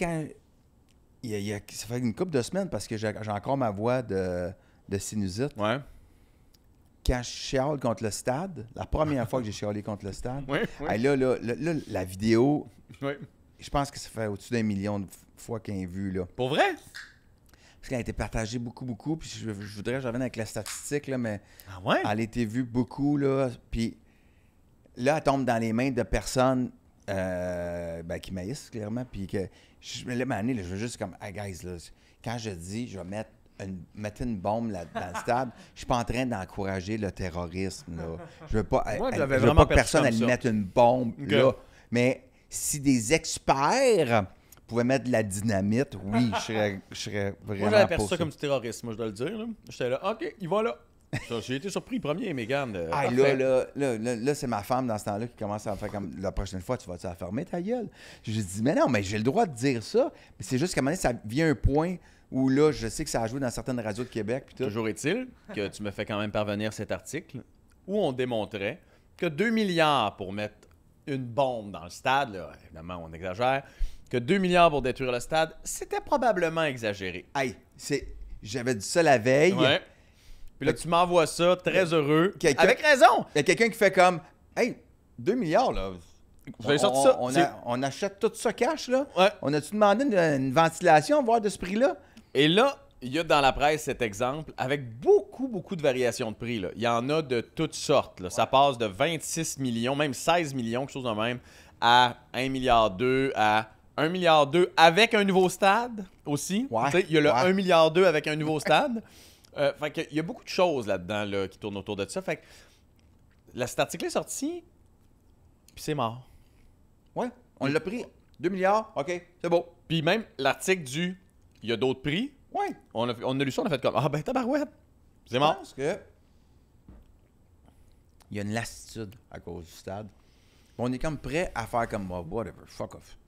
Il y a, ça fait une couple de semaines parce que j'ai encore ma voix de, sinusite. Quand je chiale contre le stade, la première fois que j'ai chialé contre le stade, là, la vidéo, je pense que ça fait au-dessus d'un million de fois qu'elle est vue. Là. Pour vrai? Parce qu'elle a été partagée beaucoup, beaucoup. Puis je, voudrais que j'avais avec la statistique, mais ah ouais? elle a été vue beaucoup. Là, puis là, elle tombe dans les mains de personnes euh, ben, qui maïsse, clairement. Puis que, je, me je veux juste comme, ah, guys, quand je dis, je vais mettre une, mettre une bombe là, dans le stade, je suis pas en train d'encourager le terrorisme. Je veux pas, euh, je veux pas que personne mette une bombe. Là. Mais si des experts pouvaient mettre de la dynamite, oui, je serais, je serais vraiment. Moi, ça comme du terrorisme, moi, je dois le dire. J'étais là, OK, il va là. J'ai été surpris premier, Mégane. Euh, ah, là, c'est ma femme dans ce temps-là qui commence à me faire comme la prochaine fois, tu vas-tu la fermer ta gueule? J'ai dit, mais non, mais j'ai le droit de dire ça. Mais c'est juste qu'à un moment ça vient un point où là, je sais que ça a joué dans certaines radios de Québec. Toujours est-il que tu me fais quand même parvenir cet article où on démontrait que 2 milliards pour mettre une bombe dans le stade, là, évidemment, on exagère, que 2 milliards pour détruire le stade, c'était probablement exagéré. Aïe, J'avais dit ça la veille. Puis là, tu m'envoies ça, très heureux. Avec raison. Il y a quelqu'un qui fait comme Hey, 2 milliards, là. Vous on, sorti ça? On, achète tout ça cash, là. On a-tu demandé une, ventilation, voire, de ce prix-là? Et là, il y a dans la presse cet exemple avec beaucoup, beaucoup de variations de prix. Là. Il y en a de toutes sortes. Là. Ça passe de 26 millions, même 16 millions, quelque chose de même, à 1 milliard 2, à 1 milliard 2 avec un nouveau stade aussi. Ouais. Il y a le 1 milliard 2 avec un nouveau stade. Euh, fait il y a beaucoup de choses là-dedans là, qui tournent autour de ça. Fait que, cet article est sorti, puis c'est mort. Ouais, on l'a pris. 2 milliards, OK, c'est beau. Puis même l'article du il y a d'autres prix. Ouais. On a, on a lu ça, on a fait comme Ah ben tabarouette. C'est mort. Parce que il y a une lassitude à cause du stade. On est comme prêt à faire comme bah, whatever, fuck off.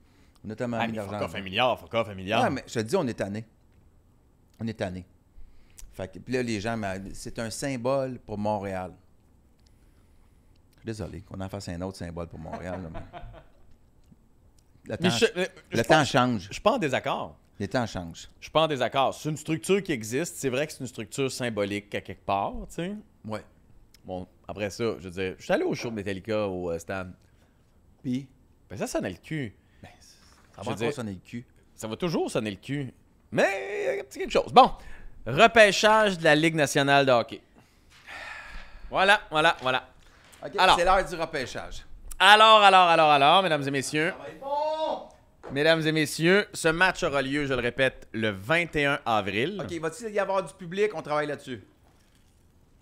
On a tellement ah, Fuck off un milliard, fuck off un milliard. Ouais, mais je te dis, on est tanné. On est tanné. Fait puis là, les gens, c'est un symbole pour Montréal. Désolé, qu'on en fasse un autre symbole pour Montréal. Le temps, change. Je suis pas en désaccord. Le temps change. Je suis pas en désaccord. C'est une structure qui existe. C'est vrai que c'est une structure symbolique à quelque part, tu sais. Ouais. Bon, après ça, je veux dire, je suis allé au show de Metallica au euh, stand. Puis? Ben, ça sonnait le cul. Ben, ça va toujours sonner le cul. Ça va toujours sonner le cul. Mais, il y petit quelque chose. Bon, Repêchage de la Ligue nationale de hockey. Voilà, voilà, voilà. c'est l'heure du repêchage. Alors, alors, alors, alors, mesdames et messieurs. Mesdames et messieurs, ce match aura lieu, je le répète, le 21 avril. OK, va-t-il y avoir du public? On travaille là-dessus.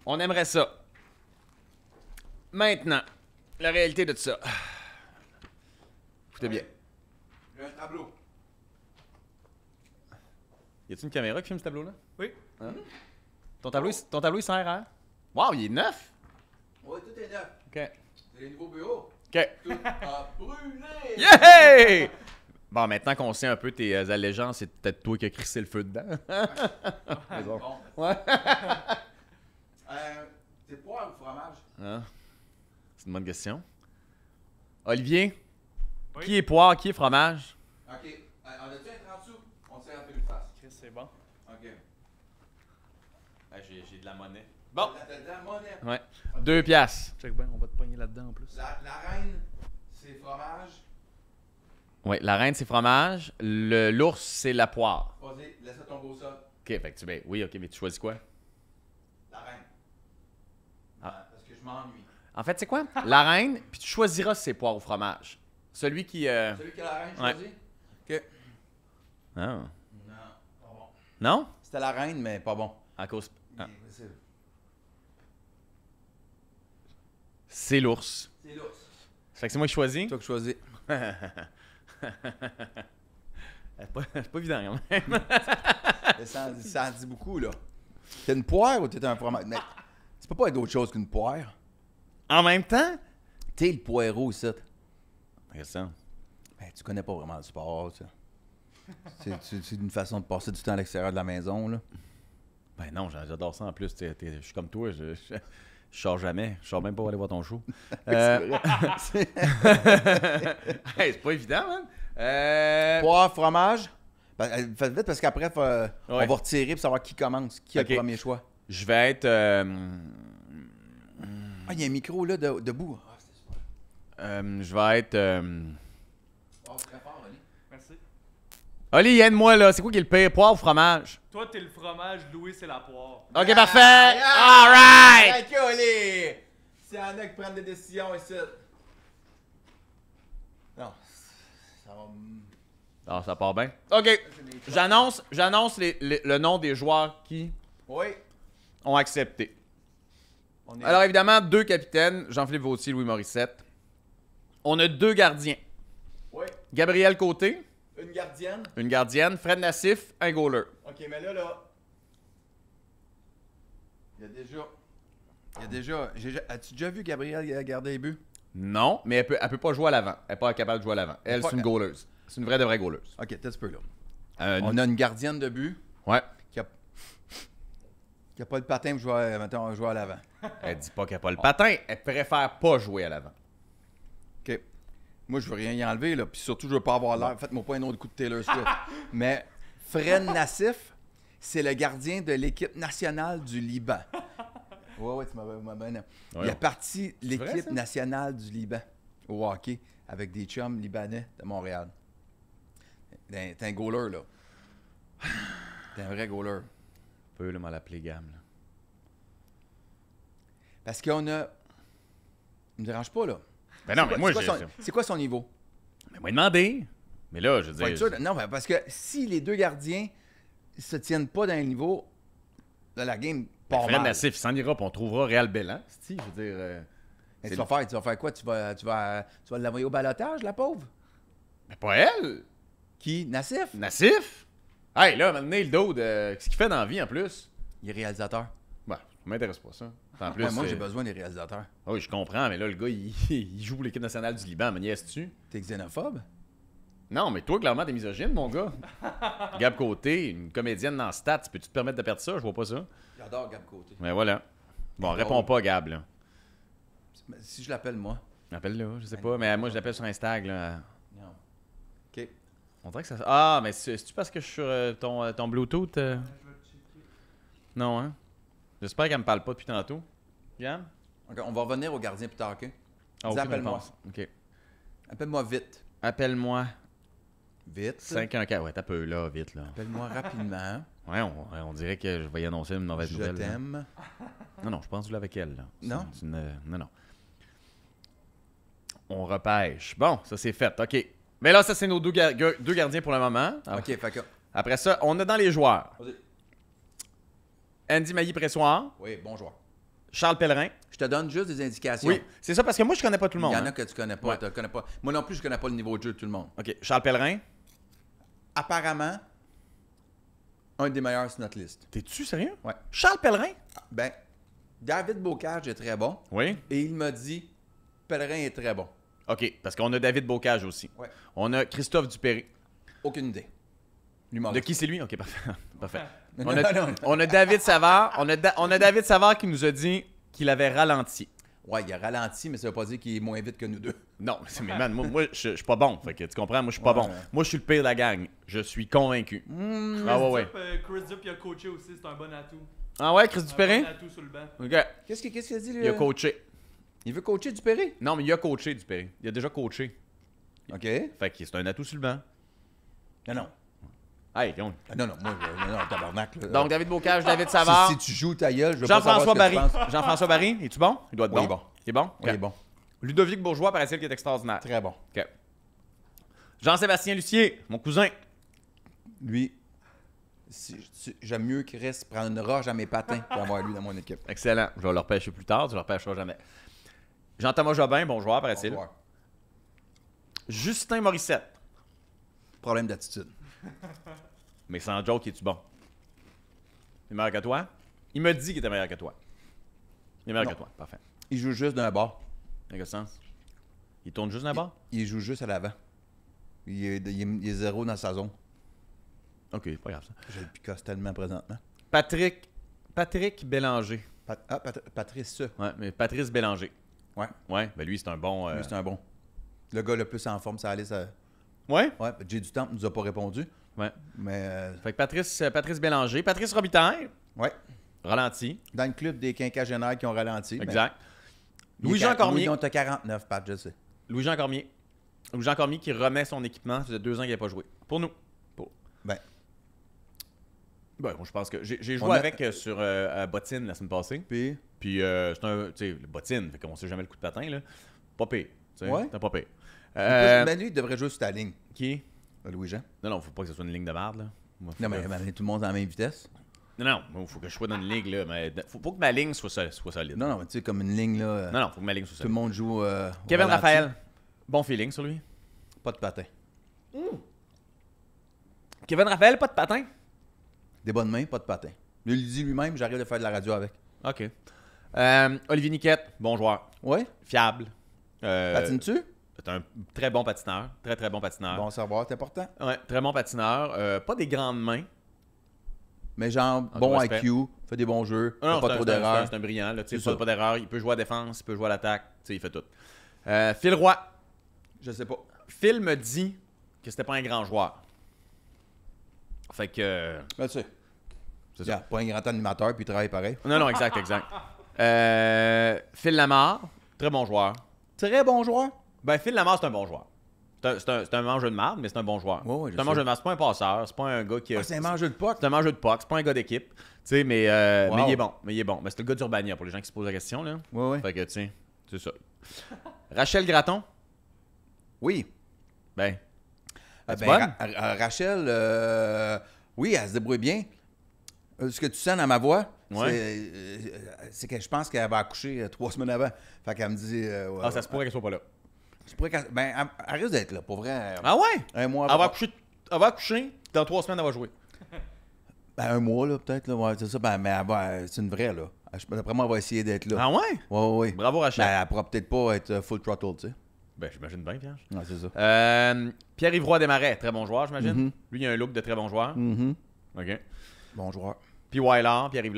On aimerait ça. Maintenant, la réalité de tout ça. Écoutez bien. J'ai un tableau. Y a-t-il une caméra qui filme ce tableau-là? Oui. Hein? Ton, tableau, il- ton tableau, il sert à. Waouh, il est neuf! Oui, tout est neuf. Ok. C'est les nouveaux bureaux. Ok. Tout a brûlé. Yeah! Bon, maintenant qu'on sait un peu tes euh, allégeances, c'est peut-être toi qui as crissé le feu dedans. Ouais. Euh, c'est poire ou fromage? Hein? C'est une bonne question. Olivier, qui est poire, qui est fromage? Ok. Ah, j'ai, j'ai de la monnaie. Bon! monnaie. Ouais. Deux piastres. Check bien, on va te poigner là-dedans en plus. La, reine, c'est fromage. Oui, la reine, c'est fromage. Le, l'ours, c'est la poire. Vas-y, laisse tomber au Ok, fait tu Oui, ok, mais tu choisis quoi? La reine. Ah. Parce que je m'ennuie. En fait, c'est quoi? la reine, puis tu choisiras ses poires ou fromage. Celui qui. Euh, Celui qui a la reine, Ouais. choisis? Ah. Non, pas bon. Non? C'était la reine, mais pas bon. À cause. Ah. C'est l'ours. C'est l'ours. que c'est moi qui choisis. Toi qui choisis. Eh, c'est pas, pas évident quand même. ça, en dit, beaucoup, là. T'es une poire ou t'es un fromage? Mais c'est pas pas être autre chose qu'une poire. En même temps, t'es le poireau, ça. Regarde ça. Ben, tu connais pas vraiment le sport, ça. c'est une façon de passer du temps à l'extérieur de la maison, là. Ben non, j'adore ça en plus. je suis comme toi, je, je, sors jamais. Je sors même pas pour aller voir ton show. Euh, c'est, pas évident, man. Euh... Poire, fromage. Ben, euh, faites vite parce qu'après, euh, on va retirer pour savoir qui commence, qui a le premier choix. Je vais être. Ah, il y a un micro là debout. je vais être. Oh, Oli, aide-moi là, c'est quoi qui est le pire, poire ou fromage? Toi t'es le fromage, Louis c'est la poire. Ok, parfait! All Alright! Ok, Oli! C'est Anna qui prend des décisions ici. Non, ça va. Non, ah, ça part bien. Ok, j'annonce j'annonce le nom des joueurs qui ont accepté. Alors évidemment, deux capitaines, Jean-Philippe Vautier, Louis Morissette. On a deux gardiens. Oui. Gabriel Côté. Une gardienne. Une gardienne. Fred Nassif, un goaler. OK, mais là, là. Il y a déjà. Il y a déjà. As-tu déjà vu Gabriel garder les buts? Non, mais elle peut, elle peut pas jouer à l'avant. Elle n'est pas capable de jouer à l'avant. Elle, c'est une goleuse. C'est une vraie de vraie goleuse. Ok, tu un là. On a une gardienne de but Ouais. qui a, pas le patin pour jouer, à- à l'avant. Elle dit pas qu'elle n'a pas le patin. Elle préfère pas jouer à l'avant. Moi, je veux rien y enlever, là. Puis surtout, je veux pas avoir l'air. Faites-moi pas un autre coup de Taylor Swift. Mais Fred Nassif, c'est le gardien de l'équipe nationale du Liban. Ouais, ouais, tu m'as bonne. Il a parti l'équipe nationale du Liban au hockey avec des chums libanais de Montréal. T'es un, un goaler, là. T'es un vrai goaler. Peu, là, mal appelé gamme, là. Parce qu'on a. Il me dérange pas, là c'est quoi, son, quoi son niveau? Mais ben, moi, demander. Mais là, je veux dire. non, parce que si les deux gardiens se tiennent pas dans le niveau, de la game pas ben, mal. Nassif, s'en ira, on trouvera Real Bellan. Je veux dire. Euh, mais tu, vas faire, tu vas faire quoi? Tu vas, tu vas, tu vas l'envoyer au balotage, la pauvre? Mais ben, pas elle! Qui? Nassif? Nassif? Hey, là, maintenant, le dos de. Qu'est-ce qu'il fait dans la vie en plus? Il est réalisateur m'intéresse pas ça. En moi, j'ai euh, besoin des réalisateurs. Ah oui, je comprends, mais là, le gars, il, joue l'équipe nationale du Liban. Mais niaises-tu? T'es xénophobe? Non, mais toi, clairement, t'es misogyne, mon gars. Gab Côté, une comédienne dans Stats, peux-tu te permettre de perdre ça? Je vois pas ça. J'adore Gab Côté. Mais voilà. Bon, réponds pas, Gab, là. Si je l'appelle, moi. Appelle-le, je sais pas. Mais moi, je l'appelle sur Instagram. Non. OK. On dirait que ça... Ah, mais c'est-tu parce que je suis sur euh, ton, euh, ton Bluetooth? Non, hein? J'espère qu'elle me parle pas depuis tantôt. Yann. on va revenir au gardien plus tard, ok? Ah, appelle-moi. Appelle-moi vite. Appelle-moi. Vite. 5 1 ouais, t'as peu là, vite là. Appelle-moi rapidement. Ouais, on, on, dirait que je vais y annoncer une mauvaise nouvelle. Je t'aime. Non, non, je pense que je avec elle. Là. Non? non, non. On repêche. Bon, ça c'est fait. OK. Mais là, ça c'est nos deux, gardiens pour le moment. OK, fait que... Après ça, on est dans les joueurs. Vas-y. Andy Mailly-Pressoir. Oui, bonjour. Charles Pellerin. Je te donne juste des indications. Oui, c'est ça, parce que moi, je connais pas tout le monde. Il y en hein. a que tu connais pas, connais pas. Moi non plus, je connais pas le niveau de jeu de tout le monde. OK. Charles Pellerin. Apparemment, un des meilleurs sur notre liste. T'es-tu sérieux? Oui. Charles Pellerin? Ah, ben, David Bocage est très bon. Oui. Et il m'a dit, Pellerin est très bon. OK, parce qu'on a David Bocage aussi. Oui. On a Christophe Dupéry. Aucune idée. De qui c'est lui? OK, parfait. parfait. On a, David Savard. On a, David Savard qui nous a dit qu'il avait ralenti. Ouais, il a ralenti, mais ça veut pas dire qu'il est moins vite que nous deux. Non, mais man, moi, moi je, suis pas bon. Fait que tu comprends, moi, je suis pas bon. Moi, je suis le pire de la gang. Je suis convaincu. Hmm. ah ouais, ouais. Euh, Chris Dup, il a coaché aussi, c'est un bon atout. Ah ouais, Chris Dupéré? Un bon atout sur le banc. OK. Qu'est-ce qu'il a dit, lui? Il a euh? coaché. Il veut coacher Dupéré? Non, mais il a coaché Dupéré. Il a déjà coaché. OK. Fait que c'est un atout sur le banc. Non, non. Hey, donc. Ah, non, non, moi, je, tabarnak. Donc, David Bocage, David Savard. Si, tu joues ta gueule, je veux Jean-François Barry. Jean-François Barry, es-tu bon? Il doit être bon. Il est bon. Il est bon? Ludovic Bourgeois, paraît-il, qui est extraordinaire. Très bon. OK. Jean-Sébastien Lucier, mon cousin. Lui, j'aime mieux qu'il reste prendre une roche à mes patins pour avoir lui dans mon équipe. Excellent. Je vais le repêcher plus tard, ne le repêcherai jamais. Jean-Thomas Jobin, bon joueur, paraît-il. Bon Justin Morissette. Problème d'attitude. Mais sans joke, il est-tu bon? Il est meilleur que toi? Il me dit qu'il était meilleur que toi. Il est meilleur que toi, parfait. Il joue juste d'un bord. Dans Il tourne juste d'un bord? Il joue juste à l'avant. Il est, zéro dans sa zone. Ok, pas grave ça. Je le picasse tellement présentement. Patrick. Patrick Bélanger. ah, Patrice, ça. Ouais, mais Patrice Bélanger. Ouais. Ouais, ben lui, c'est un bon. Euh, lui, c'est un bon. Le gars le plus en forme, ça allait, ça. Ouais? Ouais, J'ai du temps, nous a pas répondu. Ouais. Mais, euh, Fait que Patrice, euh, Patrice Bélanger, Patrice Robitaille, ouais. ralenti. Dans le club des quinquagénaires qui ont ralenti. Exact. Louis-Jean Cormier. Louis, on 49, Pat, je sais. Louis-Jean Cormier. Louis-Jean Cormier qui remet son équipement. Ça fait deux ans qu'il n'a pas joué. Pour nous. Pour- Ben. Ben, bon, je pense que. J'ai joué avec euh, sur Bottine la semaine passée. Puis, Puis, c'est un. Tu sais, le Bottine, fait qu'on sait jamais le coup de patin, là. Pas pire. T'as pas pire. Euh, ben, il devrait jouer sur ta ligne. Qui Louis-Jean? Non, non, faut pas que ce soit une ligne de marde, là. non, mais, tout le monde à la même vitesse. Non, non, faut que je sois dans une ligne. là. Mais faut pas que ma ligne soit, soit solide. Non, non, mais tu sais, comme une ligne, là. Euh, non, non, faut que ma ligne soit solide. Tout le monde joue. Euh, Kevin Raphaël, bon feeling sur lui. Pas de patin. Kevin Raphaël, pas de patin. Des bonnes mains, pas de patin. Il le dit lui-même, j'arrive à faire de la radio avec. OK. Euh, Olivier Niquette, bon joueur. Ouais. Fiable. Patines-tu? un très bon patineur. Très, très bon patineur. Bon savoir, c'est important. très bon patineur. Euh, pas des grandes mains. Mais genre, bon IQ, fait des bons jeux, ah pas trop d'erreurs. C'est un, brillant. Là, il pas Il peut jouer à défense, il peut jouer à l'attaque. Il fait tout. Euh, Phil Roy. Je sais pas. Phil me dit que c'était pas un grand joueur. Fait que. Ben, euh, tu sais. C'est ça. Pas un grand animateur, puis il travaille pareil. Non, non, exact, exact. Phil Lamar, très bon joueur. Très bon joueur. Ben, Phil Lamar, c'est un bon joueur. C'est un, un, un mangeur de marde, mais c'est un bon joueur. c'est un mangeur de marde, c'est pas un passeur, c'est pas un gars qui. Ah, c'est un mangeur de pote C'est un mangeur de pote c'est pas un gars d'équipe. Tu sais, mais, euh, mais il est bon. Mais il est bon. Mais c'est le gars d'Urbania pour les gens qui se posent la question. Là. Ouais, Fait que, tiens, c'est ça. Rachel Gratton Oui. Ben. Euh, ben Rachel, euh, oui, elle se débrouille bien. Ce que tu sens dans ma voix, ouais. c'est que je pense qu'elle va accoucher trois semaines avant. Fait qu'elle me dit. ah, ça se pourrait qu'elle soit pas là. Tu pourrais Ben, elle, risque d'être là, pour vrai. Ah ouais? Un mois. avant. coucher, elle va coucher, dans trois semaines, elle va jouer. Ben, un mois, là, peut-être. Là, c'est ça. Ben, mais c'est une vraie, là. Après, D'après moi, elle va essayer d'être là. Ah ouais? Ouais, ouais, Bravo, Rachel. Ben, elle pourra peut-être pas être euh, full throttle, tu sais. Ben, j'imagine bien, Pierre. Ouais, c'est ça. Euh, Pierre-Yves Roy Desmarais, très bon joueur, j'imagine. Mm-hmm. Lui, il a un look de très bon joueur. Mm-hmm. OK. Bon joueur. Puis Wyler, Pierre-Yves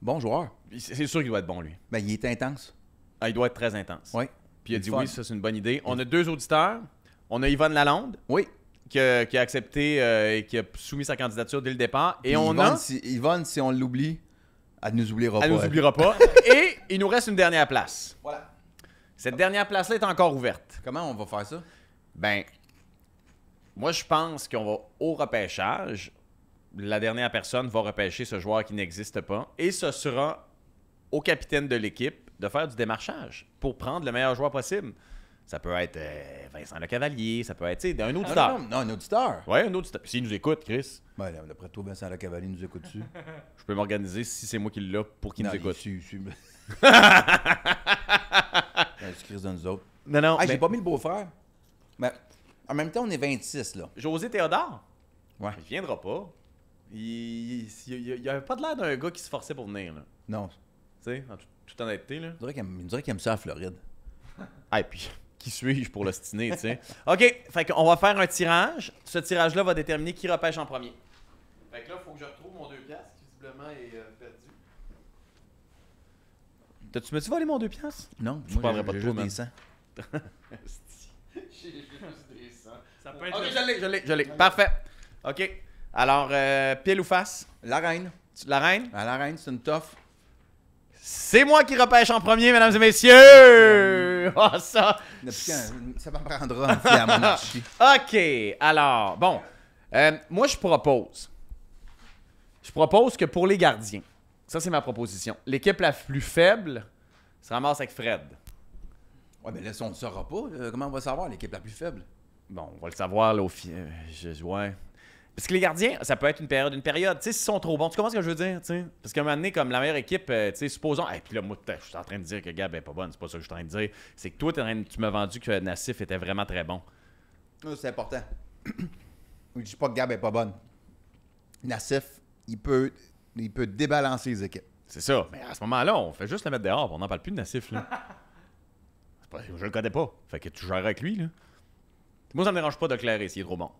Bon joueur. c'est sûr qu'il doit être bon, lui. Ben, il est intense. Ah, il doit être très intense. Oui. Puis il a dit oui, ça c'est une bonne idée. On a deux auditeurs. On a Yvonne Lalonde. Oui. Qui a, accepté euh, et qui a soumis sa candidature dès le départ. Et on Yvonne, a. Si, Yvonne, si on l'oublie, elle nous oubliera elle pas. Nous oubliera pas. et il nous reste une dernière place. Voilà. Cette dernière place-là est encore ouverte. Comment on va faire ça? Ben, moi, je pense qu'on va au repêchage. La dernière personne va repêcher ce joueur qui n'existe pas. Et ce sera au capitaine de l'équipe de faire du démarchage pour prendre le meilleur joueur possible. Ça peut être euh, Vincent Le Cavalier, ça peut être un ah, auditeur. non, un auditeur. Oui, un auditeur. S'il nous écoute, Chris. Ouais, d'après toi, Vincent Le Cavalier nous écoute dessus Je peux m'organiser si c'est moi qui l'ai pour qu'il nous écoute. Je suis. Chris de nous Non, non. J'ai pas mis le beau-frère. Mais en même temps, on est 26, là. José Théodore? Ouais. Il viendra pas. Il, n'y a avait pas de l'air d'un gars qui se forçait pour venir, là. Non. Tu sais, en tout toute honnêteté, là. Il me dirait qu'il aime ça à Floride. Ah, puis qui suis-je pour l'ostiner, tu sais? OK, fait qu'on va faire un tirage. Ce tirage-là va déterminer qui repêche en premier. Fait que là, il faut que je retrouve mon 2 piastres qui visiblement est euh, perdu. tu mas va aller mon 2 piastres? Non, je parlerai pas de toi, man. J'ai juste des Ça peut être OK, je l'ai, je l'ai, je l'ai. Parfait. OK. Alors, euh, pile ou face? La reine. La reine? Ah, la reine, c'est une toffe. C'est moi qui repêche en premier, mesdames et messieurs! Oh, ça! Ça prendre prendra à OK, alors, bon. Euh, moi, je propose. Je propose que pour les gardiens, ça, c'est ma proposition. L'équipe la plus faible se ramasse avec Fred. Ouais, mais là, si on ne saura pas, euh, comment on va savoir l'équipe la plus faible? Bon, on va le savoir, là, au euh, Je... Ouais. Parce que les gardiens, ça peut être une période, une période. Tu sais, s'ils sont trop bons, tu comprends ce que je veux dire? tu sais? Parce qu'à un moment donné, comme la meilleure équipe, euh, tu sais, supposons. Et puis là, moi, je suis en train de dire que Gab est pas bonne, c'est pas ça que je suis en train de dire. C'est que toi, tu m'as vendu que Nassif était vraiment très bon. C'est important. je dis pas que Gab est pas bonne. Nassif, il peut, il peut débalancer les équipes. C'est ça. Mais à ce moment-là, on fait juste le mettre dehors. On n'en parle plus de Nassif. Là. pas, je le connais pas. Fait que tu gères avec lui. Là. Moi, ça me dérange pas de clairer s'il est trop bon.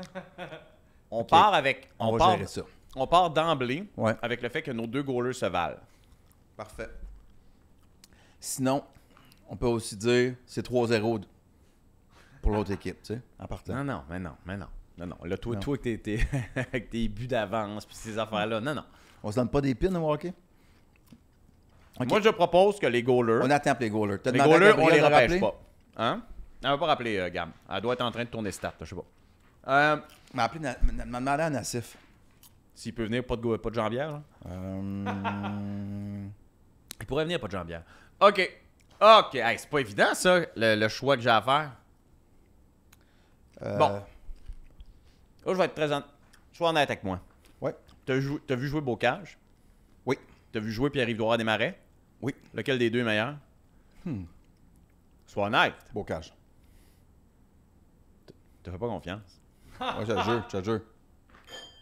on part avec. On, part, ça. On part d'emblée avec le fait que nos deux goalers se valent. Parfait. Sinon, on peut aussi dire c'est 3-0 pour l'autre équipe, tu sais, en partant. Non, non, mais non, mais non. Non, non. Là, toi, avec, tes, avec tes buts d'avance puis ces affaires-là, non, non. On se donne pas des pins au hockey? Moi, je propose que les goalers. On attend les goalers. les goalers, on les rappelle pas. Hein? Elle va pas rappeler, Gamme euh, Gam. Elle doit être en train de tourner stat. je sais pas. Euh, m'a appelé, demandé à Nassif. S'il peut venir, pas de, pas euh, Il pourrait venir, pas de jean jambière. OK. OK. c'est pas évident, ça, le, choix que j'ai à faire. Euh, bon. Là, je vais être présent. Sois honnête avec moi. Oui. T'as, vu jouer Bocage? Oui. T'as vu jouer Pierre-Yves des Marais? Oui. Lequel des deux est meilleur? Hmm. Sois honnête. Bocage. T'as fait pas confiance. Ouais, je te jure, je te jure.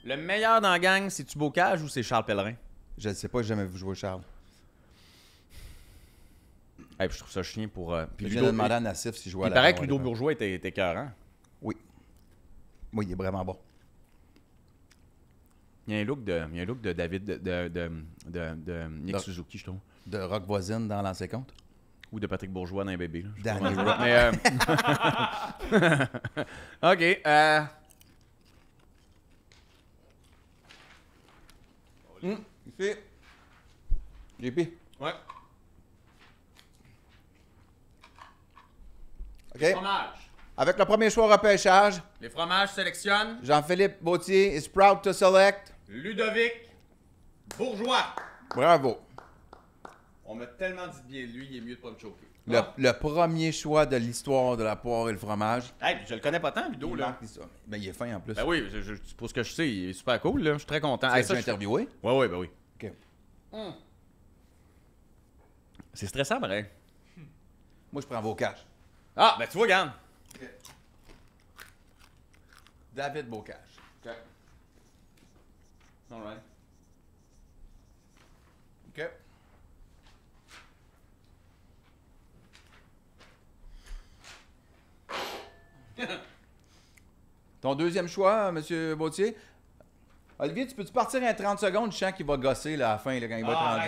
Le meilleur dans la gang, c'est-tu ou c'est Charles Pellerin? Je ne sais pas, j'ai jamais vu jouer Charles. Hey, je trouve ça chien pour. Euh, puis je viens de demander à Nassif si jouait. à Il paraît que Ludo Bourgeois était, était hein? Oui. Oui, il est vraiment bon. Il y a un look de, il a un look de David, de, de, de, de Nick Suzuki, je trouve. De Rock Voisin dans l'ancien compte. Ou de Patrick Bourgeois dans un bébé. Là. Je euh, OK. Euh, Mmh. Hum. Ici. Ouais. OK. Les fromages. Avec le premier choix repêchage. Les fromages sélectionnent. Jean-Philippe Bautier is proud to select. Ludovic Bourgeois. Bravo. On m'a tellement dit bien lui, il est mieux de pas le choquer. Ah. Le, premier choix de l'histoire de la poire et le fromage. Hey, je le connais pas tant, Ludo. Il là. Ben, il est fin en plus. Ben oui, je, pour ce que je sais, il est super cool. Là. Je suis très content. Tu interviewé? Ouais, ouais, ben oui. Ok. Hmm. C'est stressant, vrai. Hmm. Moi, je prends Bocage. Ah, ben tu vois, regarde. David Bocage. OK. All right. OK. Ton deuxième choix, M. Bautier. Olivier, tu peux-tu partir en 30 secondes? Je sens qu'il va gosser à la fin quand il va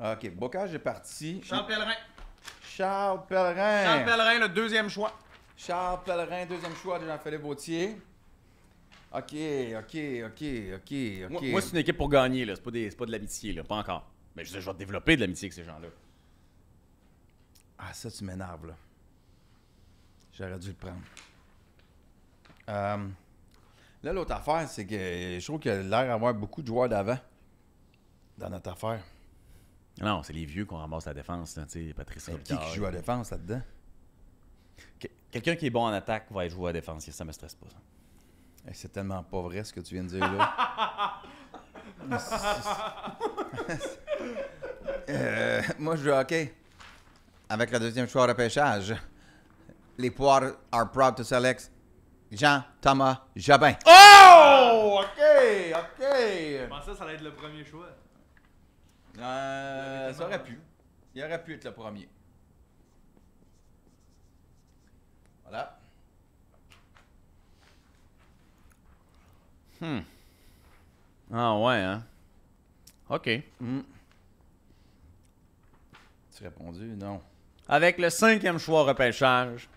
ah, OK, Bocage est parti. Charles Pellerin. Charles Pellerin. Charles Pellerin, le deuxième choix. Charles Pellerin, deuxième choix de Jean-Philippe Bautier. OK, OK, OK, OK, OK. Moi, c'est une équipe pour gagner, là. C'est pas, de l'amitié, là. Pas encore. Mais je, je vais développer de l'amitié avec ces gens-là. Ah, ça, tu m'énerves, là. J'aurais dû le prendre. Euh, là, l'autre affaire, c'est que je trouve qu'il a l'air d'avoir beaucoup de joueurs d'avant dans notre affaire. Non, c'est les vieux qu'on ramasse la défense, tu sais, Patrice Qui, joue à défense là-dedans? Quelqu'un qui est bon en attaque va être joué à défense. Ça ne me stresse pas. Eh, c'est tellement pas vrai ce que tu viens de dire là. Euh, moi, je joue hockey avec le deuxième choix de pêchage les Poires are proud to select Jean-Thomas Jabin. Oh! Ah! OK, OK. Je pensais que ça allait être le premier choix. Euh, ça aurait pu. Il aurait pu être le premier. Voilà. Hmm. Ah ouais, hein? OK. Mm. Tu répondu? Non. Avec le cinquième choix repêchage,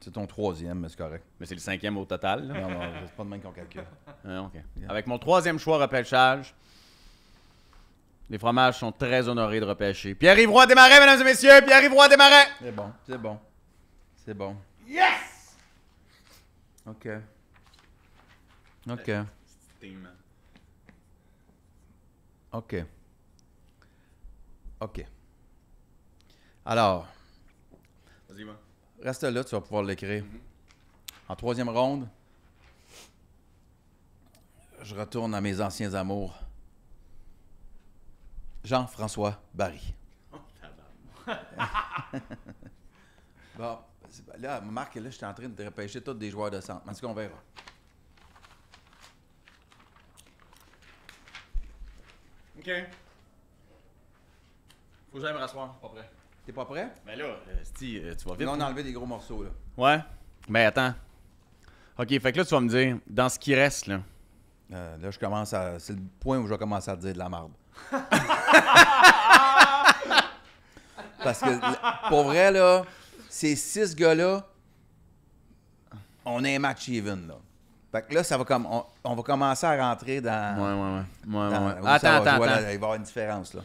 c'est ton troisième, mais c'est correct. Mais c'est le cinquième au total. Là. Non, non, c'est pas de même qu'on calcule. Ah, Avec mon troisième choix repêchage, les fromages sont très honorés de repêcher. Pierre-Yves Roy démarré, mesdames et messieurs! Pierre-Yves Roy démarré! C'est bon, c'est bon. C'est bon. Yes! OK. OK. OK. OK. Alors... Vas-y, moi. Reste là, tu vas pouvoir l'écrire. En troisième ronde, je retourne à mes anciens amours. Jean-François Barry. Oh, bon, là, Marc, là, je suis en train de repêcher tous des joueurs de centre. Mais ce qu'on verra. OK. Faut jamais me rasseoir, pas prêt. T'es pas prêt? Ben là, euh, euh, tu vas vite. on a enlevé des gros morceaux, là. Ouais? Mais ben, attends. OK, fait que là, tu vas me dire, dans ce qui reste, là... Euh, là, je commence à... C'est le point où je vais commencer à te dire de la marde. Parce que, pour vrai, là, ces six gars-là, on est match even, là. Fait que là, ça va comme, on, va commencer à rentrer dans... Ouais, ouais, ouais. Attends, attends, attends. il va y avoir une différence, là.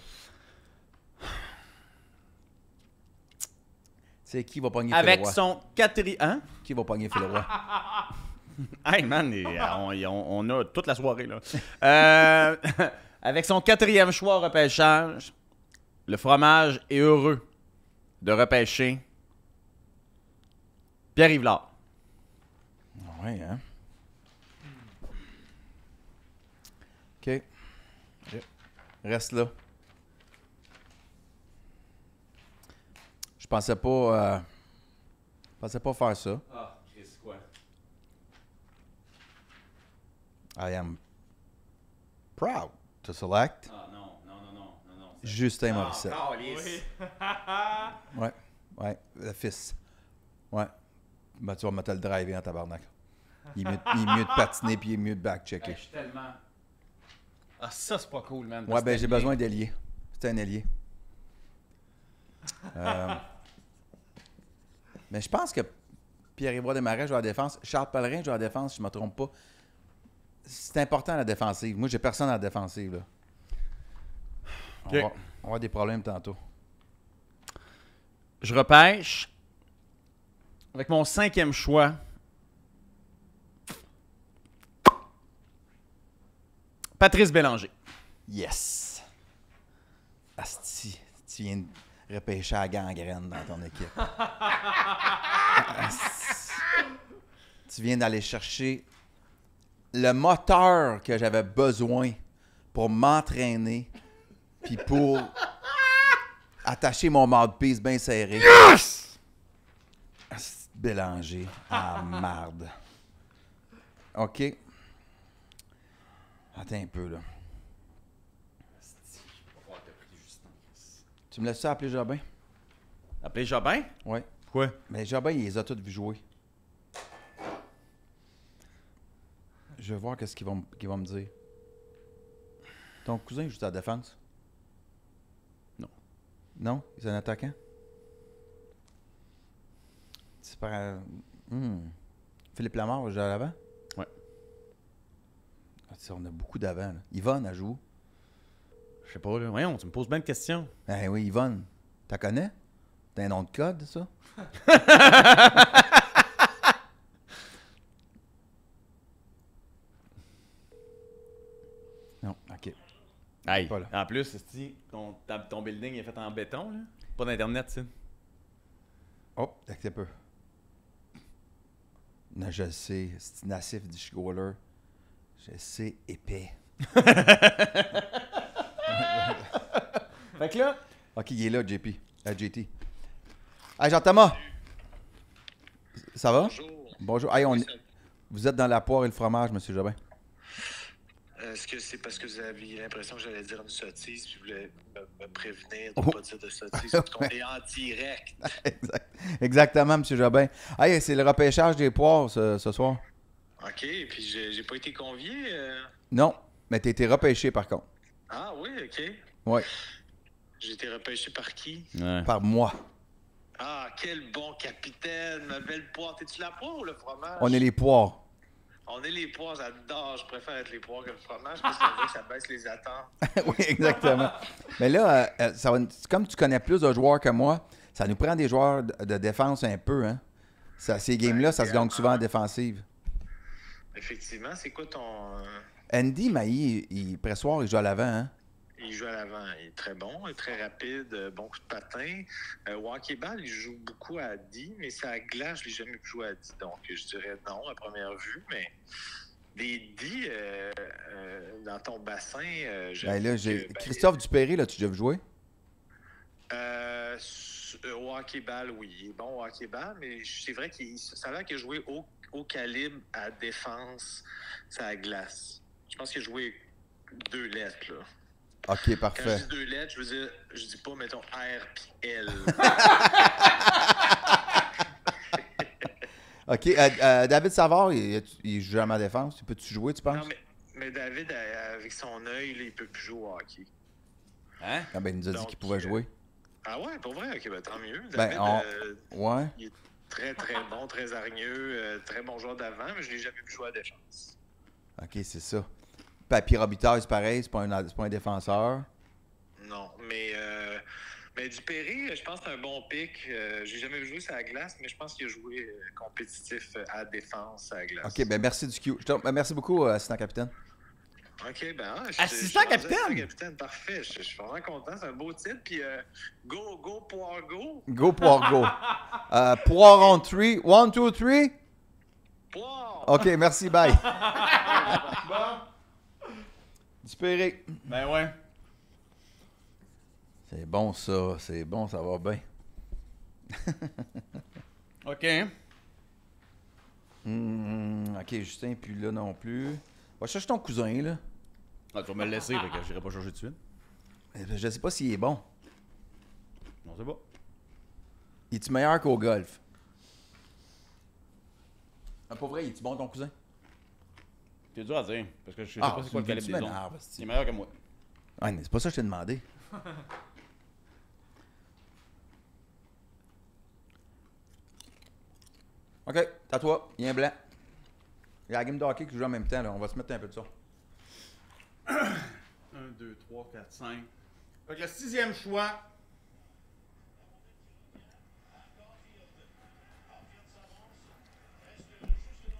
C'est qui va pogner Avec roi. son quatrième. Hein? Qui va pogner Phil roi. hey man, on, on, a toute la soirée là. Euh, avec son quatrième choix au repêchage, le fromage est heureux de repêcher Pierre Yvelard. Ouais, hein? OK. Reste là. pensais pas. Euh, je pensais pas faire ça. Ah, Chris, quoi? I am proud to select. Ah, non, non, non, non, non. non Justin ah, Morissette. Ah, Oui. ouais, ouais, le fils. Ouais. Ben, tu vas mettre le drive en tabarnak. Il est, mieux, il est mieux de patiner puis il est mieux de backchecker. je suis tellement. Ah, ça, c'est pas cool, man. Ouais, ben, j'ai besoin d'ailier. C'est un ailier. Euh, mais je pense que Pierre-Yvois Desmarais joue à la défense, Charles Pellerin joue à la défense, je ne me trompe pas. C'est important la défensive. Moi, j'ai personne à la défensive. On, va, des problèmes tantôt. Je repêche avec mon cinquième choix. Patrice Bélanger. Yes. Asti, tu viens Pêcher à gangrène dans ton équipe. tu viens d'aller chercher le moteur que j'avais besoin pour m'entraîner puis pour attacher mon mouthpiece bien serré. Yes! Bélanger. Ah, marde. OK. Attends un peu, là. Tu me laisses ça appeler Jobin? Appeler Jobin? Oui. Pourquoi? Mais Jobin, il les a tous vus jouer. Je vais voir qu'est-ce qu'ils vont, me dire. Ton cousin joue à la défense? Non. Non? Il est un attaquant? C'est par. Hmm. Philippe Lamar va jouer à l'avant? Ouais. Ah, on a beaucoup d'avant. Yvonne, a joué. Je sais pas, là. Voyons, tu me poses bien de questions. Ben oui, Yvonne, t'as connais? T'as un nom de code, ça? non, ok. Aïe. En plus, ton, ton building est fait en béton, là. Pas d'internet, ça. Oh, t'as peu. Non, je le sais, c'est nassif du Schroller. Je sais épais. Fait que là. Ok, il est là, JP. À JT. Hey, Jean-Thomas. Ça va? Bonjour. Bonjour. on... Vous êtes dans la poire et le fromage, monsieur Jobin. Euh, est-ce que c'est parce que vous aviez l'impression que j'allais dire une sottise puis vous voulez me, prévenir de ne oh. pas dire de sottise parce qu'on est en direct? Exactement, M. Jobin. Hey, c'est le repêchage des poires ce, soir. OK, puis j'ai pas été convié. Euh. Non, mais tu été repêché par contre. Ah oui, OK. Oui. J'ai été repêché par qui Par moi. Ah, quel bon capitaine, ma belle poire. T'es-tu la poire ou le fromage On est les poires. On est les poires, j'adore. Je préfère être les poires que le fromage parce que ça, baisse les attentes. oui, exactement. Mais là, euh, comme tu connais plus de joueurs que moi, ça nous prend des joueurs de défense un peu. Hein. ces games-là, ça se gagne souvent en défensive. Effectivement. C'est quoi ton. Euh, Andy Maï, il, il pressoir, il joue à l'avant. Hein? il joue à l'avant. Il est très bon, il est très rapide, euh, bon coup de patin. Euh, ball il joue beaucoup à 10, mais ça à glace, je l'ai jamais joué à 10. Donc, je dirais non à première vue, mais des 10 euh, dans ton bassin. Ben ben, Christophe Dupéry, là, tu devais jouer? au ball oui. Il est bon au mais c'est vrai qu'il ça a l'air qu'il a joué au, calibre à défense, ça à glace. Je pense qu'il a joué deux lettres, là. Ok, parfait. Quand je dis deux lettres, je veux dire, je dis pas, mettons, R puis L. OK. Euh, euh, David Savard, il, il, joue à ma défense. Peux-tu jouer, tu penses? Non, mais, David, euh, avec son œil, il peut plus jouer au hockey. Hein? Ah, ben, il nous a dit qu'il pouvait jouer. Ah ouais, pour vrai? OK, ben, tant mieux. David, ben, ouais. il est très, très bon, très hargneux, très bon joueur d'avant, mais je l'ai jamais vu jouer à la défense. OK, c'est ça. Papier Robitaille, c'est pareil, c'est pas, un, pas un défenseur. Non, mais, euh, mais je pense que c'est un bon pic. Je euh, J'ai jamais joué sur la glace, mais je pense qu'il a joué euh, compétitif euh, à défense à glace. OK, ben merci du Q. Ben merci beaucoup, assistant capitaine. OK, ben. Hein, assistant je, capitaine? Assistant capitaine, parfait. Je, suis vraiment content. C'est un beau titre. Puis go, go, poire, go. Go, poire, go. poire on 3. 1, 2, 3. Poire. OK, merci, bye. bon. Ben ouais. C'est bon, ça. C'est bon, ça va bien. OK. Hmm, OK, Justin, puis là non plus. Va chercher ton cousin, là. Ah, tu vas me le laisser, fait que j'irai pas changer de suite. Je eh ben, Je sais pas s'il est bon. Non sais pas. Il est meilleur qu'au golf? Ah, pour vrai, il est bon ton cousin? C'est dur à dire, parce que je sais ah, pas c'est quoi le calibre des ondes. meilleur que moi. Ah, mais c'est pas ça que je t'ai demandé. ok, à toi, il y a blanc. Il y a la game de qui joue en même temps, là. on va se mettre un peu de ça. 1, 2, 3, 4, 5. Fait que le sixième choix.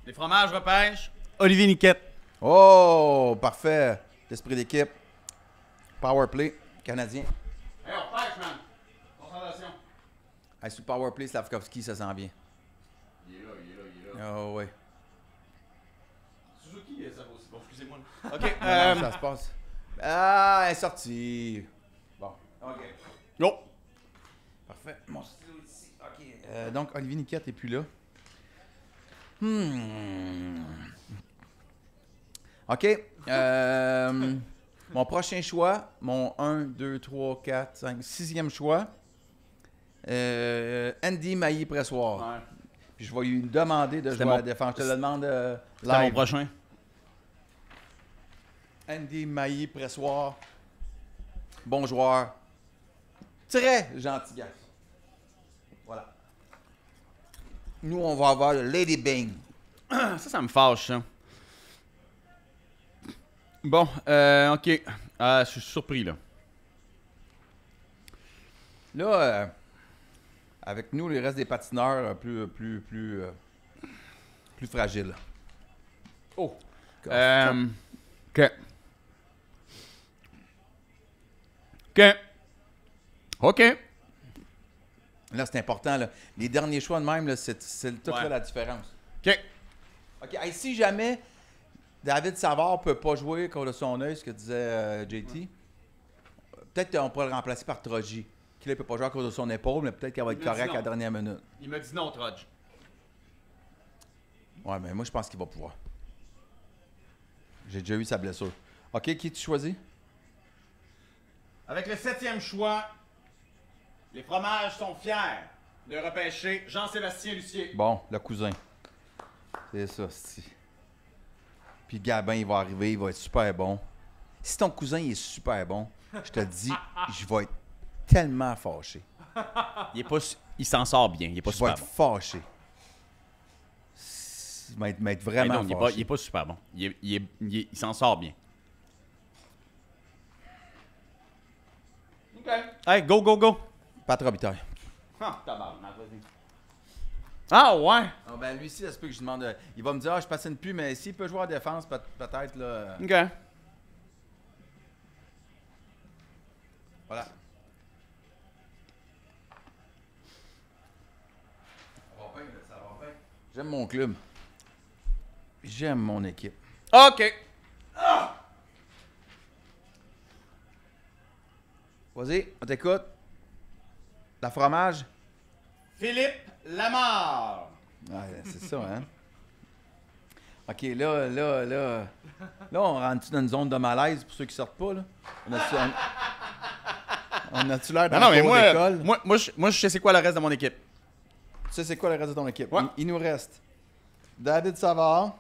Les fromages repêchent. Olivier Niquette. Oh, parfait. L'esprit d'équipe. Power play, Canadien. Hey, on pêche, man. Concentration. Hey, sur power play, Slavkovski, ça sent bien. Il est là, il est là, il est là. Oh, ouais. Suzuki, euh, ça va aussi. Bon, excusez-moi. OK. Euh, ça se passe. Ah, elle est sortie. Bon. OK. Non. Parfait. OK. Euh, donc, Olivier Niquette n'est plus là. Hmm. OK. Euh, mon prochain choix, mon 1, 2, 3, 4, 5, 6e choix, euh, Andy Mailly Pressoir. Puis je vais lui demander de jouer à la défense. Je te le demande euh, mon prochain. Andy Mailly Pressoir. Bon joueur. Très gentil gars. Voilà. Nous, on va avoir le Lady Bing. ça, ça me fâche, ça. Bon, euh, ok. Ah, je suis surpris, là. Là, euh, avec nous, les restes des patineurs euh, plus, plus, plus, plus fragiles. Oh! ok. Ok. Ok. Là, c'est important. Là. Les derniers choix de même, là, c'est, c'est la différence. Ok. OK. si jamais David Savard peut pas jouer cause de son œil, ce que disait euh, JT. Peut-être qu'on pourrait le remplacer par Troji, qui ne peut pas jouer à cause de son épaule, mais peut-être qu'elle va être correcte à la dernière minute. Il me dit non, Troji. Ouais, mais moi, je pense qu'il va pouvoir. J'ai déjà eu sa blessure. OK, qui tu choisis? Avec le septième choix, les fromages sont fiers de repêcher Jean-Sébastien Lucier. Bon, le cousin. C'est ça, c'est... Puis Gabin, il va arriver, il va être super bon. Si ton cousin il est super bon, je te dis, je vais être tellement fâché. Il est pas, il s'en sort bien. Il est pas je super vais être fâché. Il va être, vraiment non, fâché. Il est, pas, il est, pas, super bon. Il s'en il il sort bien. OK. Hey, go, go, go. Pas trop Ah, tabarnak, ah ouais? Ah, ben lui aussi, ça se peut que je demande. Euh, il va me dire, ah, je passe une pub, mais s'il peut jouer en défense, peut- être là. Euh. OK. Voilà. Ça va ça va J'aime mon club. J'aime mon équipe. OK. Vas-y, on t'écoute. La fromage. Philippe Lamar. Ah, c'est ça, hein? OK, là, là, là. Là, on rentre dans une zone de malaise pour ceux qui sortent pas, là? On a-tu on, on a l'air dans non, non, mais moi, moi, je, sais c'est quoi le reste de mon équipe. Tu sais c'est quoi le reste de ton équipe? Il, nous reste David Savard,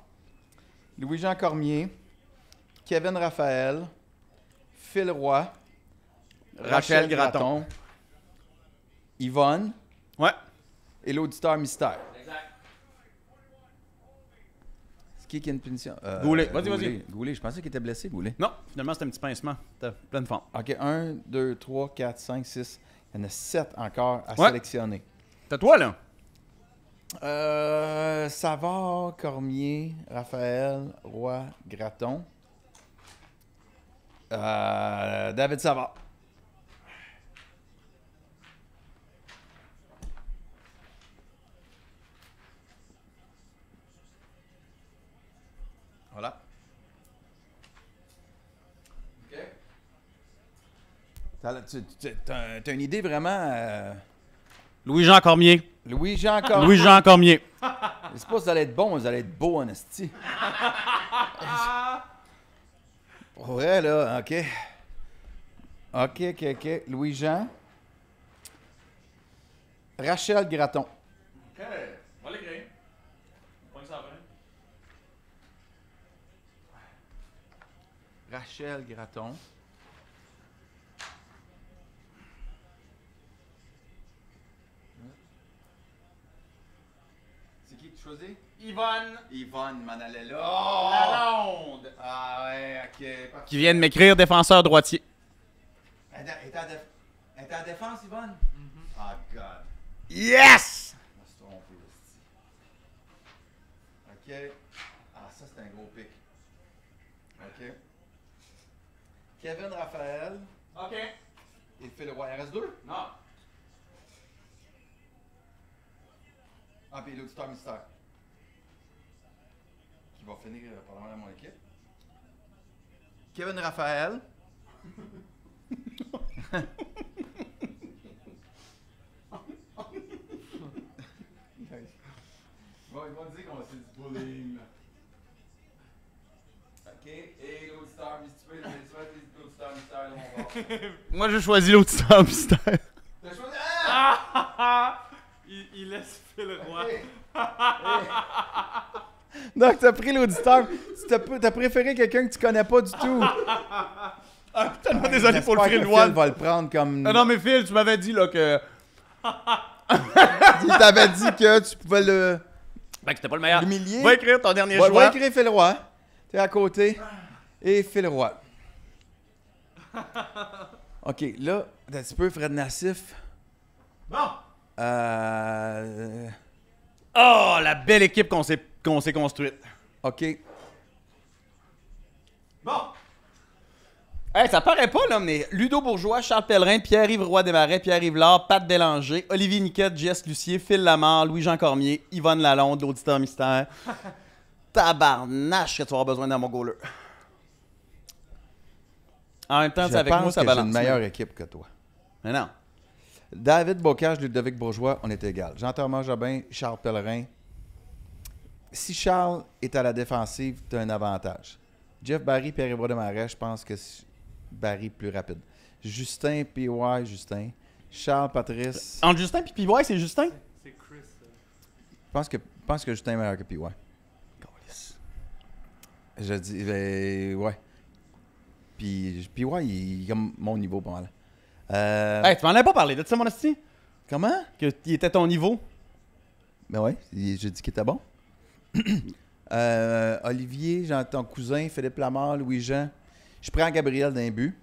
Louis-Jean Cormier, Kevin Raphaël, Phil Roy, Rachel, Rachel Gratton, Yvonne. Ouais et l'auditeur mystère. Exact. C'est qui qui a une punition? Euh, Goulet, vas-y, vas-y. Goulet, je pensais qu'il était blessé, Goulet. Non, finalement, c'était un petit pincement. T'as plein de forme. OK, 1, 2, 3, 4, 5, 6. Il y en a 7 encore à sélectionner. T'as toi, là? Euh, Savard, Cormier, Raphaël, Roy, Graton. Euh, David Savard. T'as as une idée vraiment. Euh, Louis-Jean Cormier. Louis-Jean Cormier. Louis-Jean Cormier. C'est pas si vous allez être bon, vous allez être beau est ouais, là, OK. OK, OK, OK. Louis-Jean. Rachel Graton. OK. On va Rachel Graton. choisi? Yvonne. Yvonne Manalela. Oh! La Londe! Ah ouais, ok. Qui vient de m'écrire défenseur droitier. Elle était en, défense, Yvonne? Oh, God. Yes! Ok. Ah, ça, c'est un gros pic. Ok. Kevin Raphaël. Ok. Il fait le roi RS2? Non. Ah, puis l'auditeur mystère qui va finir par la à mon équipe. Kevin Raphaël. bon, ils vont dire qu'on va essayer du bullying. Ok, et l'autre star, si tu l'auditeur mystère, l'auditeur mystère de mon bord. Moi, je choisis star, mystère. T'as choisi. Ah! il, il laisse le roi. Okay. Hey. Donc, t'as pris l'auditeur. T'as préféré quelqu'un que tu connais pas du tout. ah, tellement ah, désolé pour le que Phil va le prendre comme. Ah non, mais Phil, tu m'avais dit là que. Il t'avait dit que tu pouvais le. Ben, que c'était pas le meilleur. L'humilier. Va écrire ton dernier joueur. choix. Va écrire Phil Roy. T'es à côté. Et Phil Roy. OK, là, un petit peu Fred Nassif. Bon! Euh... Oh, la belle équipe qu'on s'est qu'on s'est construite. OK. Bon! Hey, ça paraît pas, là, mais Ludo Bourgeois, Charles Pellerin, Pierre-Yves Roy Desmarais, Pierre-Yves Lard, Pat Bélanger, Olivier Niquette, Jess Lucier, Phil Lamar, Louis-Jean Cormier, Yvonne Lalonde, l'auditeur mystère. Tabarnache que tu auras besoin d'un mot En même temps, avec moi, ça balance. une meilleure équipe que toi. Mais non. David Bocage, Ludovic Bourgeois, on est égal. Jean-Thomas Jobin, Charles Pellerin, si Charles est à la défensive, tu as un avantage. Jeff Barry, pierre de Marais, je pense que Barry plus rapide. Justin, PY, Justin. Charles, Patrice. Entre Justin et PY, c'est Justin C'est Chris. Je pense que, pense que Justin est meilleur que PY. Je dis, ben, ouais. Puis, puis il, comme mon niveau pas mal. Euh, tu m'en avais pas parlé de ça, mon asti? Comment? Qu'il était ton niveau? Ben ouais, j'ai dit qu'il était bon. Euh, Olivier, Jean, ton cousin, Philippe Lamar, Louis-Jean. Je prends Gabriel d'un but.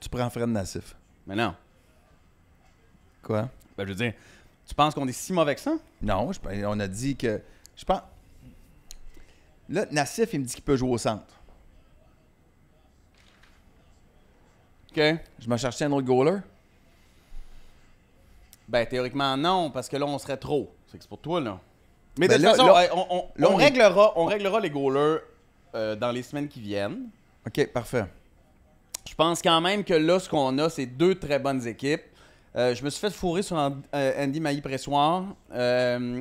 Tu prends Fred Nassif. Mais non. Quoi? Ben, je veux dire, tu penses qu'on est si mauvais avec ça? Non, on a dit que. Je pense. Là, Nassif, il me dit qu'il peut jouer au centre. OK. Je me cherchais un autre goaler. Ben, théoriquement, non, parce que là, on serait trop. C'est pour toi, là. Mais de ben toute façon, on, réglera, on réglera les goalers euh, dans les semaines qui viennent. OK, parfait. Je pense quand même que là, ce qu'on a, c'est deux très bonnes équipes. Euh, je me suis fait fourrer sur euh, Andy Maï pressoir Euh,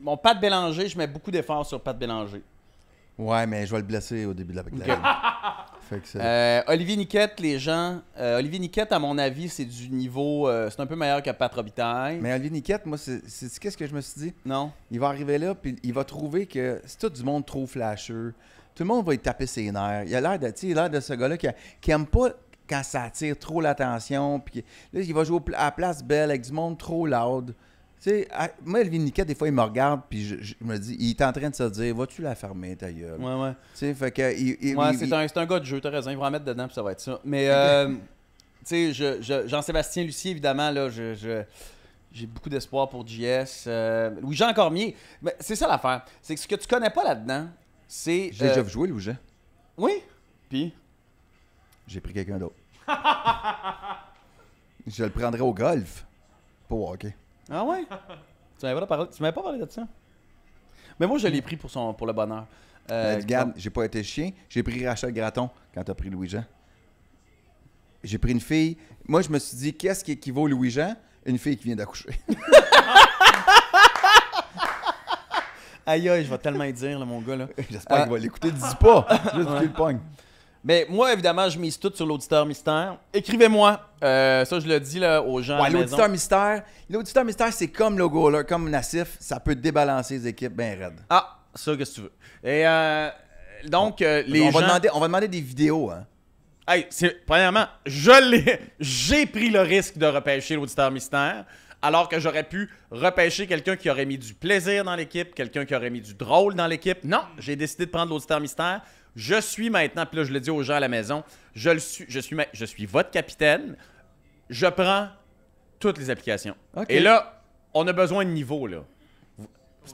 mon Pat Bélanger, je mets beaucoup d'efforts sur Pat Bélanger. Ouais, mais je vais le blesser au début de la okay. Euh, Olivier Niquette, les gens. Euh, Olivier Niquette, à mon avis, c'est du niveau. Euh, c'est un peu meilleur que Pat Robitaille. Mais Olivier Niquette, moi, c'est qu'est-ce que je me suis dit Non. Il va arriver là, puis il va trouver que c'est tout du monde trop flasheux. Tout le monde va y taper ses nerfs. Il a l'air de, de ce gars-là qui, n'aime pas quand ça attire trop l'attention. Puis il va jouer à place belle avec du monde trop loud tu sais, ah, moi, Elvin Niquette, des fois, il me regarde, puis je, me dis, il est en train de se dire, vas-tu la fermer, ta gueule? Ouais, ouais. Tu sais, fait que. ouais, c'est, un, gars de jeu, t'as raison, il va en mettre dedans, puis ça va être ça. Mais, euh, tu sais, Jean-Sébastien Lucie évidemment, là, je j'ai beaucoup d'espoir pour JS. Euh, Louis-Jean Cormier, mais c'est ça l'affaire. C'est que ce que tu connais pas là-dedans, c'est. J'ai déjà euh, joué louis Oui. Puis. J'ai pris quelqu'un d'autre. je le prendrais au golf. Pour hockey. Ah ouais? tu m'avais pas parlé, pas de ça? Mais moi, je l'ai pris pour, son, pour le bonheur. Euh, regarde, ben, j'ai pas été chien. J'ai pris Rachel Graton quand t'as pris Louis-Jean. J'ai pris une fille. Moi, je me suis dit, qu'est-ce qui équivaut Louis-Jean? Une fille qui vient d'accoucher. aïe aïe, je vais tellement y dire, mon gars. Là. J'espère qu'il va euh, l'écouter, dis pas. Juste le pogne. Mais moi, évidemment, je mise tout sur l'auditeur mystère. Écrivez-moi. Euh, ça, je le dis là, aux gens. l'auditeur mystère. L'auditeur mystère, c'est comme le goaler, comme Nassif. Ça peut débalancer les équipes bien raides. Ah, ça, qu'est-ce que tu veux. Et euh, donc, euh, les on gens... Va demander, on va demander des vidéos. Hein. Hey, premièrement, je j'ai pris le risque de repêcher l'auditeur mystère, alors que j'aurais pu repêcher quelqu'un qui aurait mis du plaisir dans l'équipe, quelqu'un qui aurait mis du drôle dans l'équipe. Non, j'ai décidé de prendre l'auditeur mystère je suis maintenant, puis là, je le dis aux gens à la maison, je, le suis, je, suis, je suis votre capitaine. Je prends toutes les applications. Et là, on a besoin de niveau, là.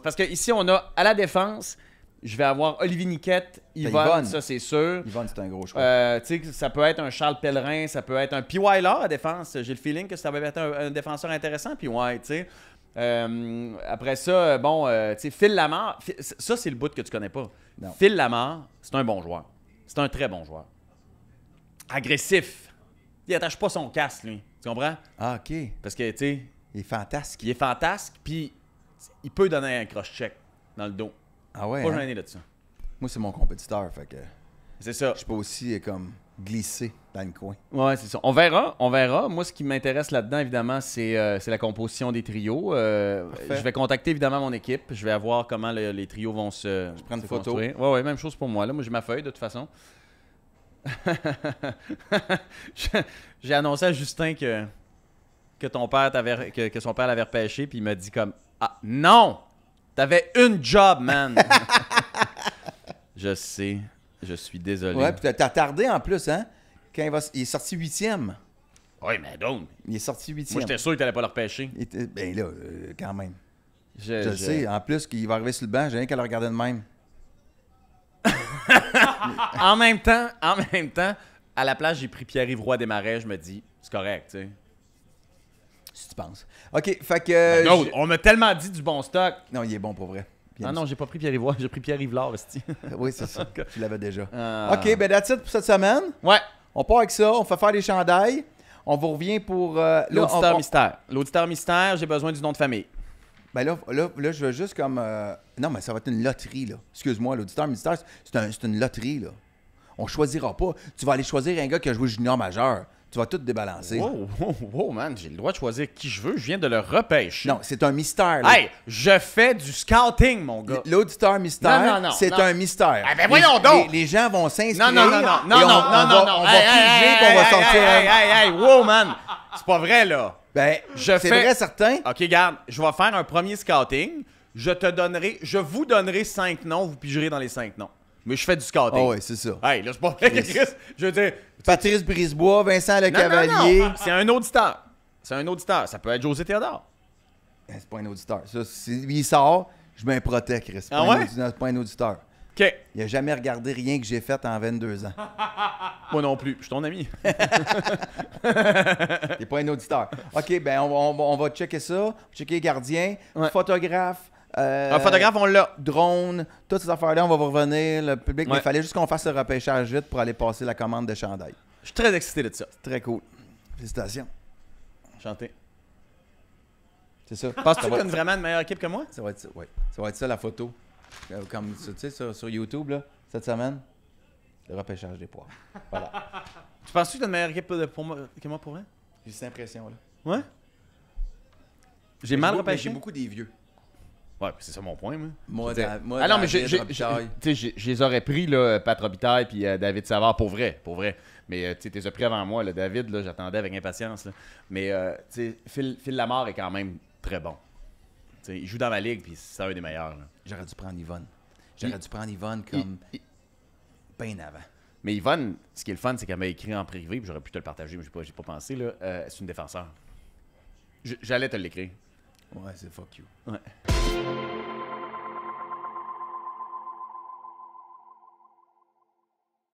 parce que ici, on a à la défense, je vais avoir Olivier Niquette, Yvonne, ça c'est sûr. Yvonne, c'est un gros choix. Euh, ça peut être un Charles Pellerin, ça peut être un P.Y. là à défense. J'ai le feeling que ça va être un, défenseur intéressant, P.Y., tu sais. Euh, après ça, euh, bon, euh, tu sais, Phil Lamar, ça, c'est le bout que tu connais pas. Phil Lamar, c'est un bon joueur. C'est un très bon joueur. Agressif. Il attache pas son casque, lui. Tu comprends? Ah, OK. Parce que, tu sais. Il est fantasque. Il est fantasque, puis il peut donner un cross-check dans le dos. Ah ouais? Pas hein? gêné là-dessus. Moi, c'est mon compétiteur, fait que. C'est ça. Je suis pas aussi comme glisser dans le coin. Ouais, c'est ça. On verra, on verra. Moi, ce qui m'intéresse là-dedans, évidemment, c'est euh, la composition des trios. Euh, je vais contacter évidemment mon équipe. Je vais voir comment les trios vont se. Je prends une photo. Ouais, ouais, même chose pour moi. Là, moi, j'ai ma feuille de toute façon. j'ai annoncé à Justin que que ton père que, que, son père l'avait repêché, puis il m'a dit comme ah non, t'avais une job, man. je sais, je suis désolé. Ouais, puis t'as tardé en plus, hein? Quand il, va... il est sorti huitième. Oui, mais donc. Il est sorti huitième. Moi, j'étais sûr qu'il allait pas le repêcher. Était... Ben là, euh, quand même. Je, le sais. En plus, qu'il va arriver sur le banc, j'ai rien qu'à le regarder de même. en même temps, en même temps, à la place, j'ai pris Pierre-Yves des Marais, je me dis, c'est correct, tu sais. Si tu penses. OK, fait que. Ben, non, on m'a tellement dit du bon stock. Non, il est bon pour vrai. Non, ah non, j'ai pas pris Pierre-Yves j'ai pris pierre aussi. oui, c'est ça. Je l'avais déjà. Ah. OK, ben that's it pour cette semaine. Ouais. On part avec ça, on fait faire les chandails. On vous revient pour... Euh, l'auditeur mystère. L'auditeur mystère, j'ai besoin du nom de famille. Ben là, là, je veux juste comme... Euh, non, mais ça va être une loterie, là. Excuse-moi, l'auditeur mystère, c'est une loterie, là. On choisira pas. Tu vas aller choisir un gars qui a joué junior majeur tu vas tout débalancer. Wow, wow, wow man, j'ai le droit de choisir qui je veux, je viens de le repêcher. Non, c'est un mystère. Là. Hey, je fais du scouting, mon gars. L'auditeur mystère, c'est un mystère. Eh ben voyons les, donc. Les, gens vont s'inscrire. Non, non, non, non, non, non, on non, va, non. piger qu'on va sortir. Hey, hey, hey, wow, man. C'est pas vrai, là. Ben, je fais. vrai, certain. Ok, garde, je vais faire un premier scouting. Je te donnerai, je vous donnerai cinq noms, vous pigerez dans les cinq noms mais je fais du scouting. Ah ouais, c'est ça. Hey, là, c'est pas Chris. Je veux Patrice Brisebois, Vincent Le Cavalier. Ah, c'est un auditeur. C'est un auditeur. Ça peut être José Théodore. Eh, c'est pas un auditeur. Ça, il sort, je me protège, Chris. Ah pas, ah ouais? un pas un auditeur. OK. Il a jamais regardé rien que j'ai fait en 22 ans. Moi non plus. Je suis ton ami. T'es pas un auditeur. OK, ben on, va checker ça. Checker gardien, photographe, euh, un photographe, on l'a. Drone, toutes ces affaires-là, on va vous revenir. Le public, mais il fallait juste qu'on fasse le repêchage vite pour aller passer la commande de chandail. Je suis très excité de ça. Très cool. Félicitations. Chanté. C'est ça. Penses-tu qu'on a vraiment une meilleure équipe que moi? Ça va être ça, oui. Ça va être ça, la photo. Euh, comme tu sais, sur, sur YouTube, là, cette semaine, le repêchage des poires. Voilà. tu penses-tu que as une meilleure équipe que moi pour vrai? J'ai cette impression, là. Ouais? J'ai mal repêché. J'ai beaucoup des vieux. Ouais, c'est ça mon point. Moi, moi, ah non, mais je les aurais pris, là, Pat Robitaille puis euh, David Savard, pour vrai, pour vrai. Mais euh, tu t'es pris avant moi, là, David, j'attendais avec impatience. Là. Mais euh, Phil, Phil Lamar est quand même très bon. il joue dans ma ligue, puis c'est un des meilleurs. J'aurais dû prendre Yvonne. J'aurais dû prendre Yvonne comme bien avant. Mais Yvonne, ce qui est le fun, c'est qu'elle m'a écrit en privé, j'aurais pu te le partager, mais j'ai pas, pas pensé. là. c'est une défenseur. J'allais te l'écrire. Ouais, c'est fuck you. Ouais.